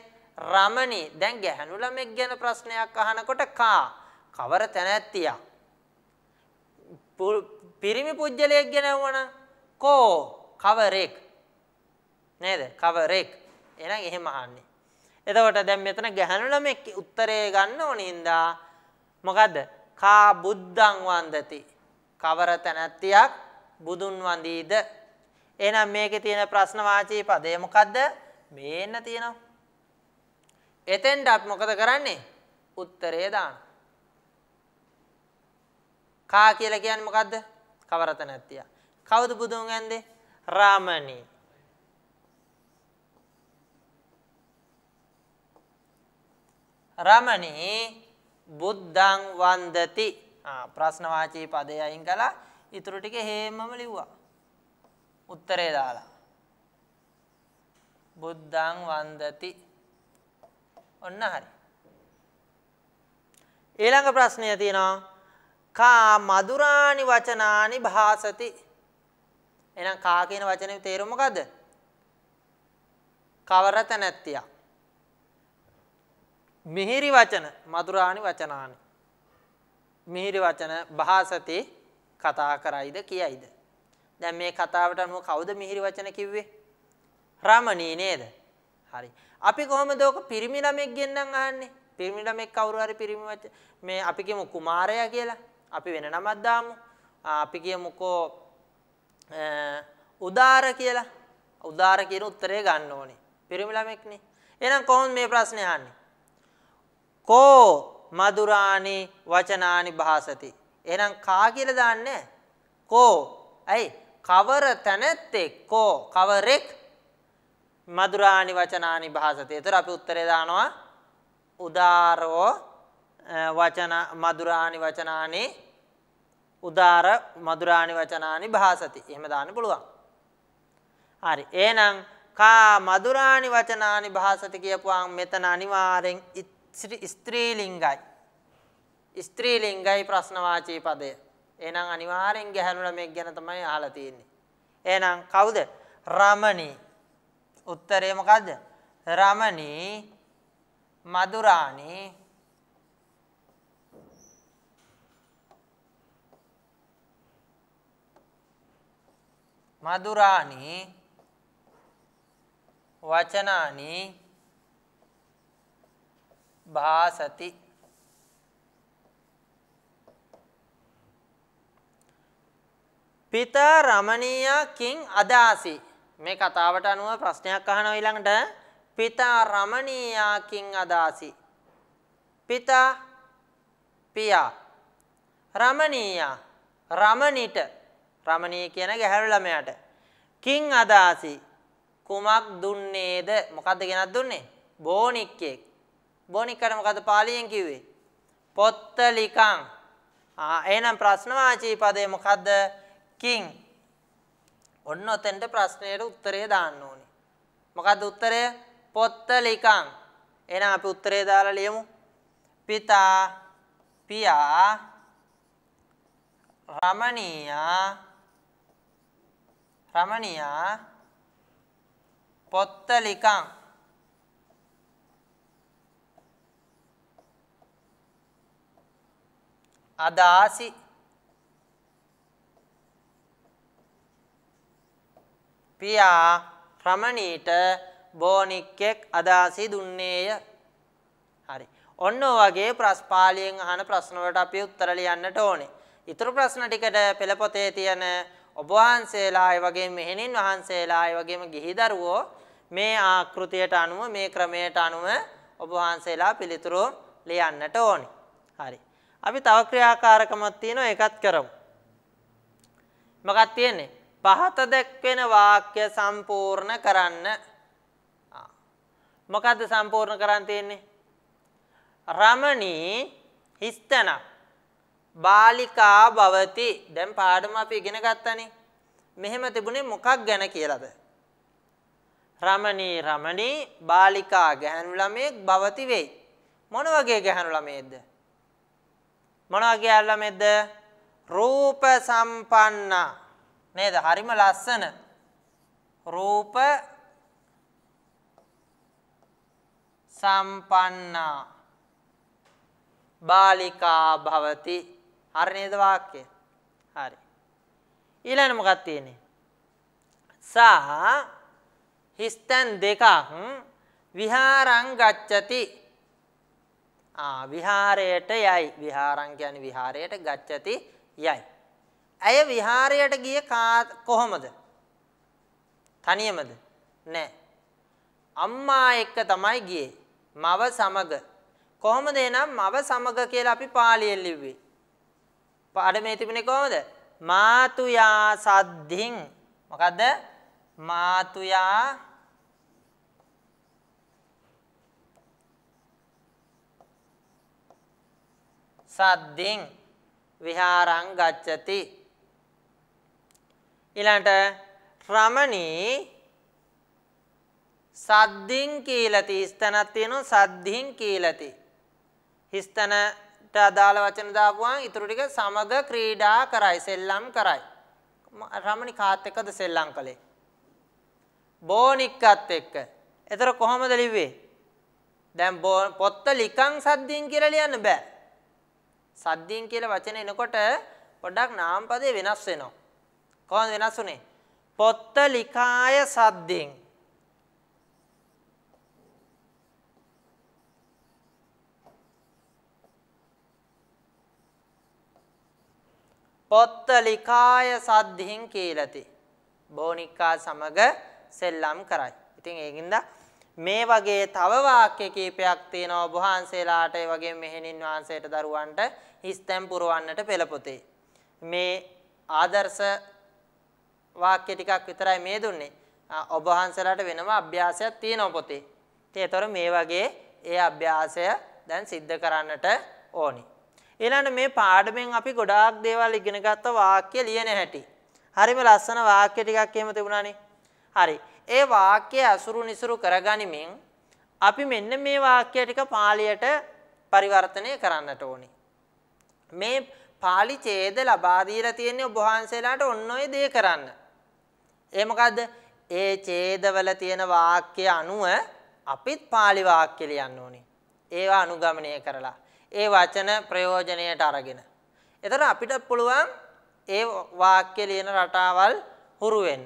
[SPEAKER 1] රමණී දැන් ගැහණු ළමෙක් ගැන ප්‍රශ්නයක් අහනකොට කා කවර තැනැත්තියා පිරිමි පුජ්‍යලයක් ගැන වුණා නම් කෝ කවරෙක් නේද කවරෙක් එහෙනම් එහෙම අහන්නේ එතකොට දැන් මෙතන ගැහණු ළමෙක් උත්තරේ ගන්න ඕනේ හින්දා මොකද්ද කා බුද්ධං වන්දති කවර තැනැත්තියක් බුදුන් වඳීද එහෙනම් මේකේ තියෙන ප්‍රශ්නවාචී පදය මොකද්ද? මේන්න තියෙනවා. එතෙන්ට අපි මොකද කරන්නේ? උත්තරේ දාන. කා කියලා කියන්නේ මොකද්ද? කවරත නැත්තිය. කවුද බුදුන් ඇන්දේ? රාමණී. රමණී බුද්ධං වන්දති. ආ ප්‍රශ්න වාචී පදය අයින් කළා. ඊටු ටික හේමම ලිව්වා. උත්තරේ දාලා. බුද්ධං වන්දති. ඔන්න හරි. ඊළඟ ප්‍රශ්නය තියෙනවා කා මధుරාණි වචනානි භාසති. එහෙනම් කා කියන වචනේ තේරුම මොකද්ද? කවරත නැත්තිය. මිහිරි වචන මధుරාණි වචනානි. මිහිරි වචන භාසති කතා කරයිද කියයිද? දැන් මේ කතාවට අනුව කවුද මිහිරි වචන කිව්වේ? රමණී නේද? හරි. අපි කොහමද ඔක පිරිමි ළමෙක් ගෙන්නම් අහන්නේ? පිරිමි ළමෙක් කවුරු හරි පිරිමි වචන මේ අපි කියමු කුමාරයා කියලා. අපි වෙන නමක් දාමු. අපි කියමුකෝ උදාර කියලා. උදාර කියන උත්තරේ ගන්න ඕනේ. පිරිමි ළමෙක්නේ. එහෙනම් කොහොමද මේ ප්‍රශ්නේ අහන්නේ? කෝ මధుරානි වචනානි භාසති. එහෙනම් කා කියලා දාන්නේ කෝ. ඇයි? කවර තැනැත්තෙක්කෝ කවරෙක් මදුරානි වචනානි භාසතය. ඒතර අපි උත්තරේ දානවා උදාරෝ වචන මදුරානි වචනානි උදාර මදුරානි වචනානි භාසති. එහෙම දාන්න පුළුවන්. හරි. එහෙනම් කා මදුරානි වචනානි භාසති කියපුවාම මෙතන අනිවාර්යෙන් ස්ත්‍රී ලිංගයි. ස්ත්‍රී ලිංගයි ප්‍රශ්නවාචී පදය. එහෙනම් අනිවාර්යෙන් ගැහැළුලා මේක ගැන තමයි අහලා තියෙන්නේ. එහෙනම් කවුද? රමණී. උත්තරේ මොකද්ද? රමණී මදුරාණී මදුරාණී වචනානි භාසති පිත රමණීයකින් අදාසි මේ කතාවට අනුව ප්‍රශ්නයක් අහනවා ඊළඟට පිත රමණීයකින් අදාසි පිත පියා රමණීය රමණිට රමණීය කියන ගැහැණු ළමයාට කිං අදාසි කුමක් දුන්නේද මොකද්ද ගෙනත් දුන්නේ බෝනික්කෙක් බෝනික්කට මොකද්ද පාලියෙන් කිව්වේ පොත්තලිකං ආ එහෙනම් ප්‍රශ්න වාචී පදේ මොකද්ද කිං ඔන්න ඔතෙන්ට ප්‍රශ්නයට උත්තරේ දාන්න ඕනේ. මොකද්ද උත්තරය? පොත්ත ලිකං. එහෙනම් අපි උත්තරේ දාලා ලියමු. පිතා පියා රමණීයා රමණීයා පොත්ත ලිකං අදාසි පියා රමණීට බෝනික්ෙක් අදාසි දුන්නේය. හරි. ඔන්න වගේ ප්‍රස්පාලියෙන් අහන ප්‍රශ්න වලට අපි උත්තර ලියන්නට ඕනේ. ඊතර ප්‍රශ්න ටිකට පෙළ පොතේ තියෙන ඔබ වහන්සේලා ඒ වගේම මෙහෙණින් වහන්සේලා ඒ වගේම ගිහි දරුවෝ මේ ආකෘතියට අනුව මේ ක්‍රමයට අනුව ඔබ වහන්සේලා පිළිතුරු ලියන්නට ඕනේ. හරි. අපි තව ක්‍රියාකාරකමක් තියෙනවා ඒකත් කරමු. මොකක්ද තියෙන්නේ? පහත දැක්වෙන වාක්‍ය සම්පූර්ණ කරන්න. මොකද්ද සම්පූර්ණ කරන් තියෙන්නේ? රමණී හිස්තන බාලිකා භවති දැන් පාඩම අපි ඉගෙන ගත්තනේ. මෙහෙම තිබුණේ මොකක් ගැන කියලාද? රමණී රමණී බාලිකා ගැහණු ළමෙක් භවති වෙයි. මොන වගේ ගැහණු ළමෙක්ද? මොන වගේ ළමෙක්ද? රූප සම්පන්නා නේද? හරිම ලස්සන. රූප සම්පන්නා බාලිකා භවති. හරි නේද වාක්‍යය? හරි. ඊළඟ මොකක්ද තියෙන්නේ? සා හිස්තන් දෙකක් විහාරං ගච්ඡති. ආ විහාරයට යයි. විහාරං කියන්නේ විහාරයට ගච්ඡති යයි. ඇය විහාරයට ගියේ කොහොමද? තනියමද? නෑ. අම්මා එක්ක තමයි ගියේ. මව සමග. කොහොමද එනම් මව සමග කියලා අපි පාලියෙන් ලිව්වේ? පාඩමේ තිබුණේ කොහොමද? මාතුයා සද්ධින්. මොකද්ද? මාතුයා සද්ධින් විහාරං ගච්ඡති ඊළඟට රමණී සද්දින් කීලති ස්තනක් තියෙනවා සද්දින් කීලති හිස්තනට අදාළ වචන දාපුවාම ඊටු ටික සමග ක්‍රීඩා කරයි සෙල්ලම් කරයි රමණී කාත් එක්කද සෙල්ලම් කළේ බෝනික්කත් එක්ක එතර කොහොමද ලිව්වේ දැන් පොත්ත ලිකං සද්දින් කියලා ලියන්න බෑ සද්දින් කියලා වචන එනකොට පොඩ්ඩක් නාම පදේ වෙනස් වෙනවා කොහොමද වෙනස් වුනේ? පොත්ත ලිකාය සද්දෙන්. පොත්ත ලිකාය සද්ධින් කීලති. බෝනික්කා සමග සෙල්ලම් කරයි. ඉතින් ඒකින්ද මේ වගේ තව වාක්‍ය කීපයක් තියෙනවා ඔබ වහන්සේලාට ඒ වගේ මෙහෙණින් වහන්සේට දරුවන්ට හිස්තැන් පුරවන්නට පෙළ පොතේ. මේ ආදර්ශ වාක්‍ය ටිකක් විතරයි මේ දුන්නේ. ඔබ වහන්සලාට වෙනම අභ්‍යාසයක් තියෙනවා පොතේ. ඒතර මේ වගේ ඒ අභ්‍යාසය දැන් सिद्ध කරන්නට ඕනි. ඊළඟ මේ පාඩමෙන් අපි ගොඩාක් දේවල් ඉගෙන ගත්ත වාක්‍ය ලියන හැටි. හරිම ලස්සන වාක්‍ය ටිකක් එහෙම තිබුණානේ. හරි. ඒ වාක්‍ය අසුරු නිසුරු කරගනිමින් අපි මෙන්න මේ වාක්‍ය ටික පාලියට පරිවර්තනය කරන්නට ඕනි. මේ පාලි ඡේද ලබා දීලා තියෙන්නේ ඔබ වහන්සේලාට ඔන්න ඔය දේ කරන්න. ඒ මොකද්ද? ඒ ඡේදවල තියෙන වාක්‍ය අනුව අපිත් pāli වාක්‍ය ලියන්න ඕනේ. ඒවා අනුගමනය කරලා. ඒ වචන ප්‍රයෝජනයට අරගෙන. එතන අපිට පුළුවන් ඒ වාක්‍ය ලියන රටාවල් හුරු වෙන්න.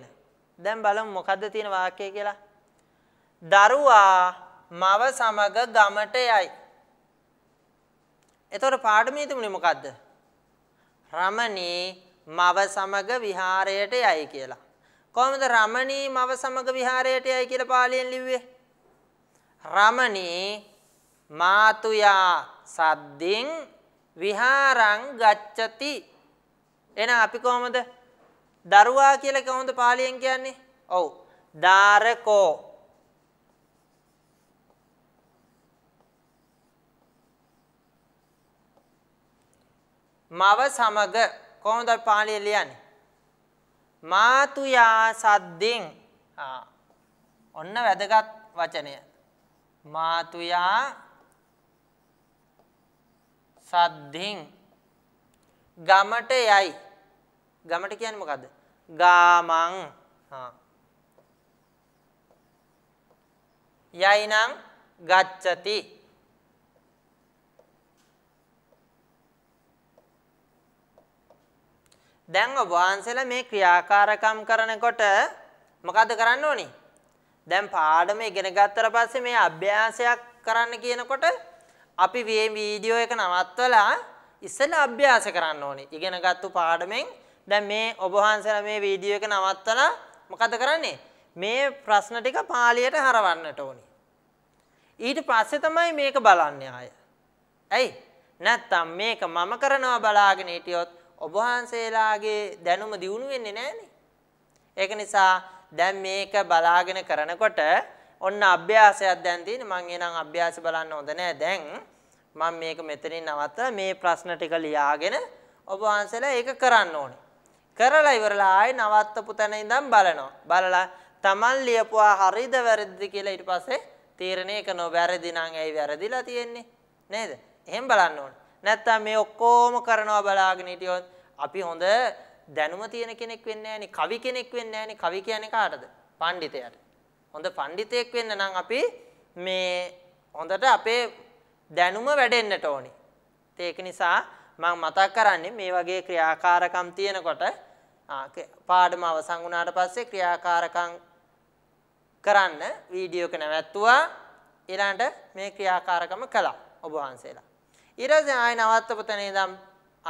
[SPEAKER 1] දැන් බලමු මොකද්ද තියෙන වාක්‍යය කියලා. දරුවා මව සමග ගමට යයි. එතකොට පාඩමේ තිබුණේ මොකද්ද? රමණී මව සමග විහාරයට යයි කියලා. කොහොමද රමණී මව සමග විහාරයට යයි කියලා පාලියෙන් ලිව්වේ? රමණී මාතුයා සද්දින් විහාරං ගච්ඡති. එහෙනම් අපි කොහොමද දරුවා කියලා කොහොමද පාලියෙන් කියන්නේ? ඔව්. දාරකෝ මව සමග කොහොමද පාලිය ලියන්නේ? මාතුයා සද්දෙන් ඔන්න වැදගත් වචනය මාතුයා සද්ධින් ගමට යයි ගමට කියන්නේ මොකද්ද ගාමං යයි නම් ගච්ඡති දැන් ඔබ වහන්සේලා මේ ක්‍රියාකාරකම් කරනකොට මොකද කරන්න ඕනි? දැන් පාඩම ඉගෙන ගත්තට පස්සේ මේ අභ්‍යාසයක් කරන්න කියනකොට අපි මේ වීඩියෝ එක නවත්වලා ඉස්සෙල්ලා අභ්‍යාස කරන්න ඕනි. ඉගෙනගත්තු පාඩමෙන් දැන් මේ ඔබ වහන්සේලා මේ වීඩියෝ එක නවත්වලා මොකද කරන්නේ? මේ ප්‍රශ්න ටික පාළියට හරවන්නට ඕනි. ඊට පස්සේ තමයි මේක බලන්නේ ආය. ඇයි? නැත්තම් මේක මම කරනවා බලාගෙන හිටියොත් ඔබ වහන්සේලාගේ දැනුම දියුණු වෙන්නේ නැහනේ. ඒක නිසා දැන් මේක බලාගෙන කරනකොට ඔන්න අභ්‍යාසයක් දැන් තියෙන්නේ. මං එනං අභ්‍යාස බලන්න හොඳ නෑ දැන්. මම මේක මෙතනින් නවත්තලා මේ ප්‍රශ්න ටික ලියාගෙන ඔබ වහන්සේලා ඒක කරන්න ඕනේ. කරලා ඉවරලා ආයේ නවත්තපු තැන ඉඳන් බලනවා. බලලා Taman ලියපුවා හරිද වැරදිද කියලා ඊට පස්සේ තීරණය කරනවා. වැරදි නම් ඇයි වැරදිලා තියෙන්නේ? නේද? එහෙම බලන්න ඕනේ. නැත්තම් මේ ඔක්කොම කරනවා බලාගෙන හිටියොත් අපි හොඳ දැනුම තියෙන කෙනෙක් වෙන්නේ නැහෙනි. කවි කෙනෙක් වෙන්නේ නැහෙනි. කවි කියන්නේ කාටද? පඬිතයාට. හොඳ පඬිතෙක් වෙන්න නම් අපි මේ හොඳට අපේ දැනුම වැඩෙන්නට ඕනි. ඒක නිසා මම මතක් කරන්නේ මේ වගේ ක්‍රියාකාරකම් තියෙනකොට පාඩම අවසන් වුණාට පස්සේ ක්‍රියාකාරකම් කරන්න වීඩියෝ එක නැවැත්තුවා ඊළඟට මේ ක්‍රියාකාරකම කළා ඔබ වහන්සේලා. ඊට පස්සේ ආයෙ නවත්තපතනේ ඉඳන්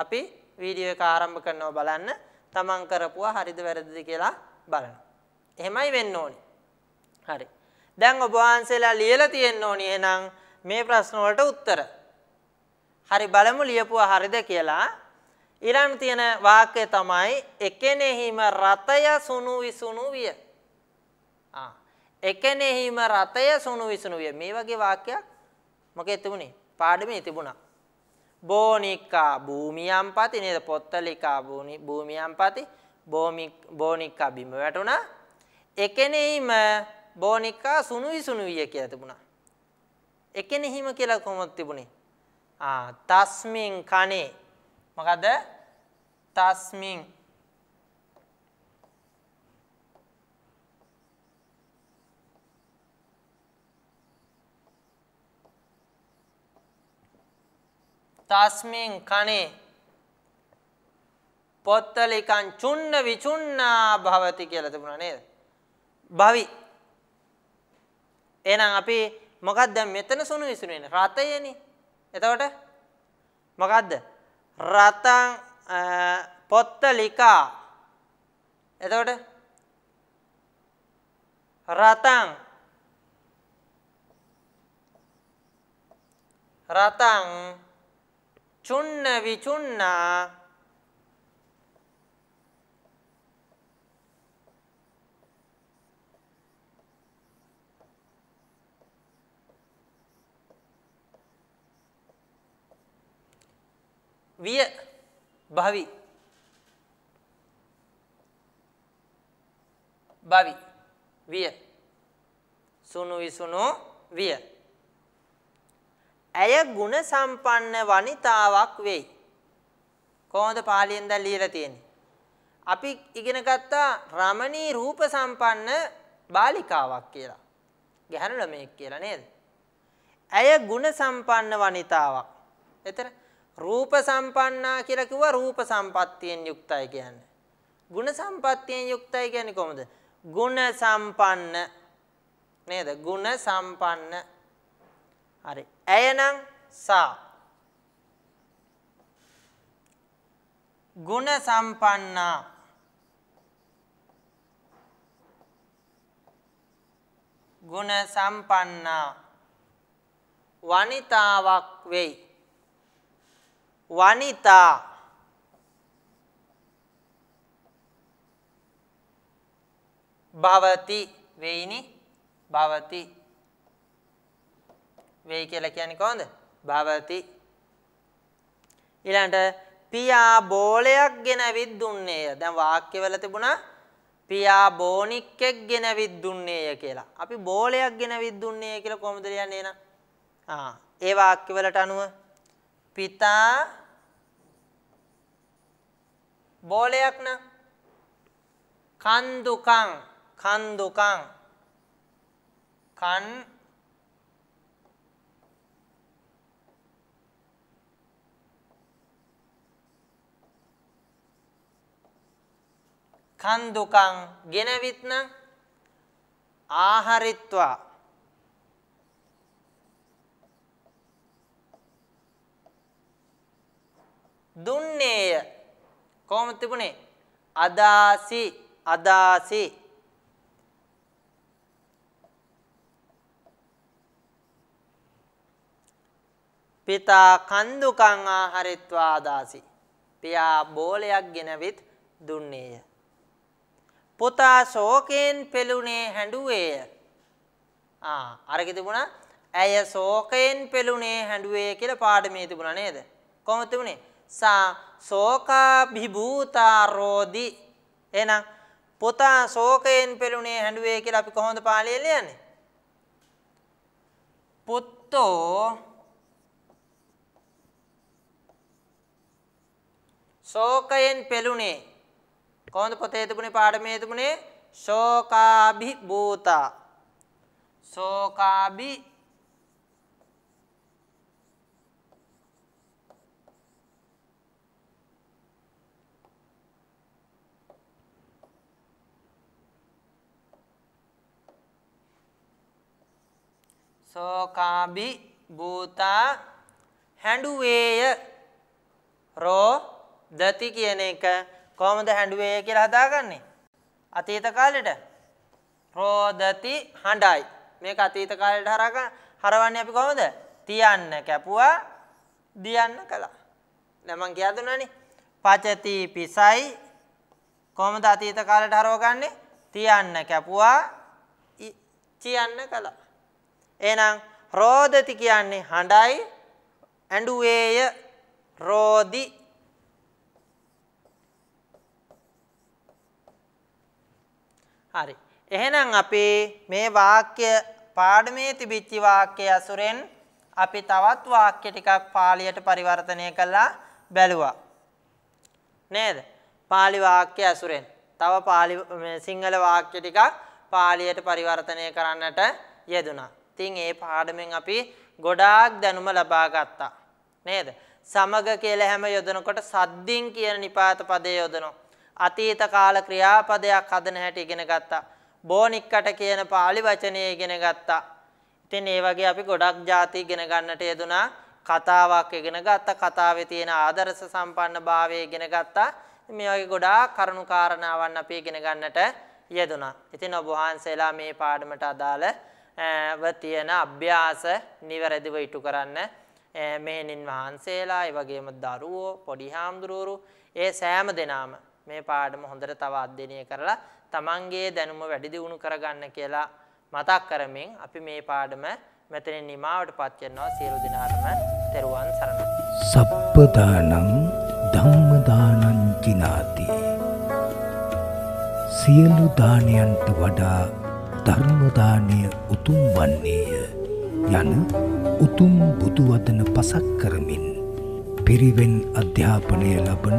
[SPEAKER 1] අපි වීඩියෝ එක ආරම්භ කරනවා බලන්න. තමන් කරපුවා හරිද වැරදිද කියලා බලන්න. එහෙමයි වෙන්න ඕනි. හරි. දැන් ඔබ වහන්සේලා ලියලා තියෙන්න ඕනි එහෙනම් මේ ප්‍රශ්න වලට උත්තර. හරි බලමු ලියපුවා හරිද කියලා. ඊළඟ තියෙන වාක්‍යය තමයි එකෙනෙහිම රතය සුණු විසුණු විය. ආ එකෙනෙහිම රතය සුණු විසුණු විය. මේ වගේ වාක්‍යයක් මොකෙත් තිබුණේ? පාඩමේ තිබුණා. බෝනික්කා භූමියම්පති නේද පොත්තලිකා භූමියම්පති බෝනික්කා බිම වැටුණා එකෙනෙහිම බෝනික්කා සුනුයි සුනුවිය කියලා තිබුණා එකෙනෙහිම කියලා කොහොමද තිබුණේ ආ තස්මින් කනේ මොකද තස්මින් තස්මින් කනේ පොත්තලිකං චුන්න විචුන්නා භවති කියලා තිබුණා නේද? භවි. එහෙනම් අපි මොකක්ද දැන් මෙතන සුණු විසුණු වෙන්නේ? රතයනේ. එතකොට මොකද්ද? රතං පොත්තලිකා. එතකොට රතං රතං चुन्न विचुन्ना विय भावी भावी विय सुनु विसुनु विय ඇය ಗುಣ සම්පන්න වනිතාවක් වෙයි. කොහොමද පාලියෙන් දැන් ලියලා තියෙන්නේ? අපි ඉගෙන ගත්තා රමණී රූප සම්පන්න බාලිකාවක් කියලා. ගැහැණු ළමෙක් කියලා නේද? ඇය ಗುಣ සම්පන්න වනිතාවක්. එතන රූප සම්පන්නා කියලා කිව්වා රූප සම්පත්තියෙන් යුක්තයි කියන්නේ. ಗುಣ සම්පත්තියෙන් යුක්තයි කියන්නේ කොහොමද? ಗುಣ සම්පන්න නේද? ಗುಣ සම්පන්න. හරි. ඇයනම් සා. ගුණ සම්පන්නා ගුණ සම්පන්නා වනිතාවක් වෙයි. වනිතා භවති වෙයිනි භවති වෙයි කියලා කියන්නේ කොහොමද? භවති. ඊළඟට පියා බෝලයක් ගෙනවිත් දුන්නේය. දැන් වාක්‍යවල තිබුණා පියා බෝනික්ෙක් ගෙනවිත් දුන්නේය කියලා. අපි බෝලයක් ගෙනවිත් දුන්නේය කියලා කොහොමද කියන්නේ එහෙනම්? ආ ඒ වාක්‍යවලට අනුව පිතා බෝලයක් නම් කන්දුකං කන්දුකං කන් කන්දුකං ගෙනවිත්න ආහරිත්වා දුන්නේය කොහොමද තිබුණේ අදාසි අදාසි පිතා කන්දුකං ආහරිත්වා අදාසි පියා බෝලයක් ගෙනවිත් දුන්නේය පුතා ශෝකයෙන් පෙළුනේ හැඬුවේය. ආ අරක තිබුණා ඇය ශෝකයෙන් පෙළුනේ හැඬුවේ කියලා පාඩමේ තිබුණා නේද? කොහොමද තිබුණේ? සා ශෝකා විභූතා රෝදි. එහෙනම් පුතා ශෝකයෙන් පෙළුනේ හැඬුවේ කියලා අපි කොහොමද පාළිය ලියන්නේ? පුත්තෝ ශෝකයෙන් පෙළුනේ කොහොමද පොතේ තිබුණේ පාඩමේ තිබුණේ ශෝකාභි භූතා ශෝකාභි සෝකාබි භූතා හැඬුවේය රෝ දති කියන එක කොහොමද හැඬුවේ කියලා හදාගන්නේ? අතීත කාලෙට රෝදති හඬයි. මේක අතීත කාලෙට හරවා හරවන්නේ අපි කොහොමද? තියන්න කැපුවා දියන්න කළා. දැන් මම කියා දුන්නානේ. පචති පිසයි කොහොමද අතීත කාලෙට හරවගන්නේ? තියන්න කැපුවා කියන්න කළා. එහෙනම් රෝදති කියන්නේ හඬයි ඇඬුවේය රෝදි හරි. එහෙනම් අපේ මේ වාක්‍ය පාඩමේ තිබිච්ච වාක්‍ය අසුරෙන් අපි තවත් වාක්‍ය ටිකක් පාලියට පරිවර්තනය කළා බැලුවා. නේද? පාලි වාක්‍ය අසුරෙන් තව පාලි සිංහල වාක්‍ය ටිකක් පාලියට පරිවර්තනය කරන්නට යෙදුනා. ඉතින් ඒ පාඩමෙන් අපි ගොඩාක් දැනුම ලබා ගත්තා. නේද? සමග කියලා හැම යොදනකොට සද්දින් කියන නිපාත පදේ යොදනවා. අතීත කාල ක්‍රියාපදයක් හදන හැටි ඉගෙන ගත්තා. බෝනික්කට කියන පාලි වචනය ඉගෙන ගත්තා. ඉතින් ඒ වගේ අපි ගොඩක් ಜಾති ඉගෙන ගන්නට යෙදුනා. කතාවක් ඉගෙන ගත්තා. කතාවේ තියෙන ආදර්ශ සම්පන්න භාවය ඉගෙන ගත්තා. මේ වගේ ගොඩාක් කරුණු කාරණාවන් අපි ඉගෙන ගන්නට යෙදුනා. ඉතින් ඔබ වහන්සේලා මේ පාඩමට අදාළව තියෙන අභ්‍යාස නිවැරදිව ඉටු කරන්න මෙහෙණින් වහන්සේලා, ඒ වගේම දරුවෝ, පොඩි හාමුදුරුවෝ ඒ සෑම දෙනාම මේ පාඩම හොඳට තව අධ්‍යයනය කරලා තමන්ගේ දැනුම වැඩි දියුණු කරගන්න කියලා මතක් කරමින් අපි මේ පාඩම මෙතනින් නිමාවටපත් කරනවා සියලු දිනාටම තෙරුවන් සරණයි. සප්පදානං ධම්මදානං කිනාති. සියලු දානයන්ට වඩා ධර්ම දාණය උතුම් වන්නේය යන උතුම් බුදු වදන පසක් කරමින් පිරිවෙන් අධ්‍යාපනය ලබන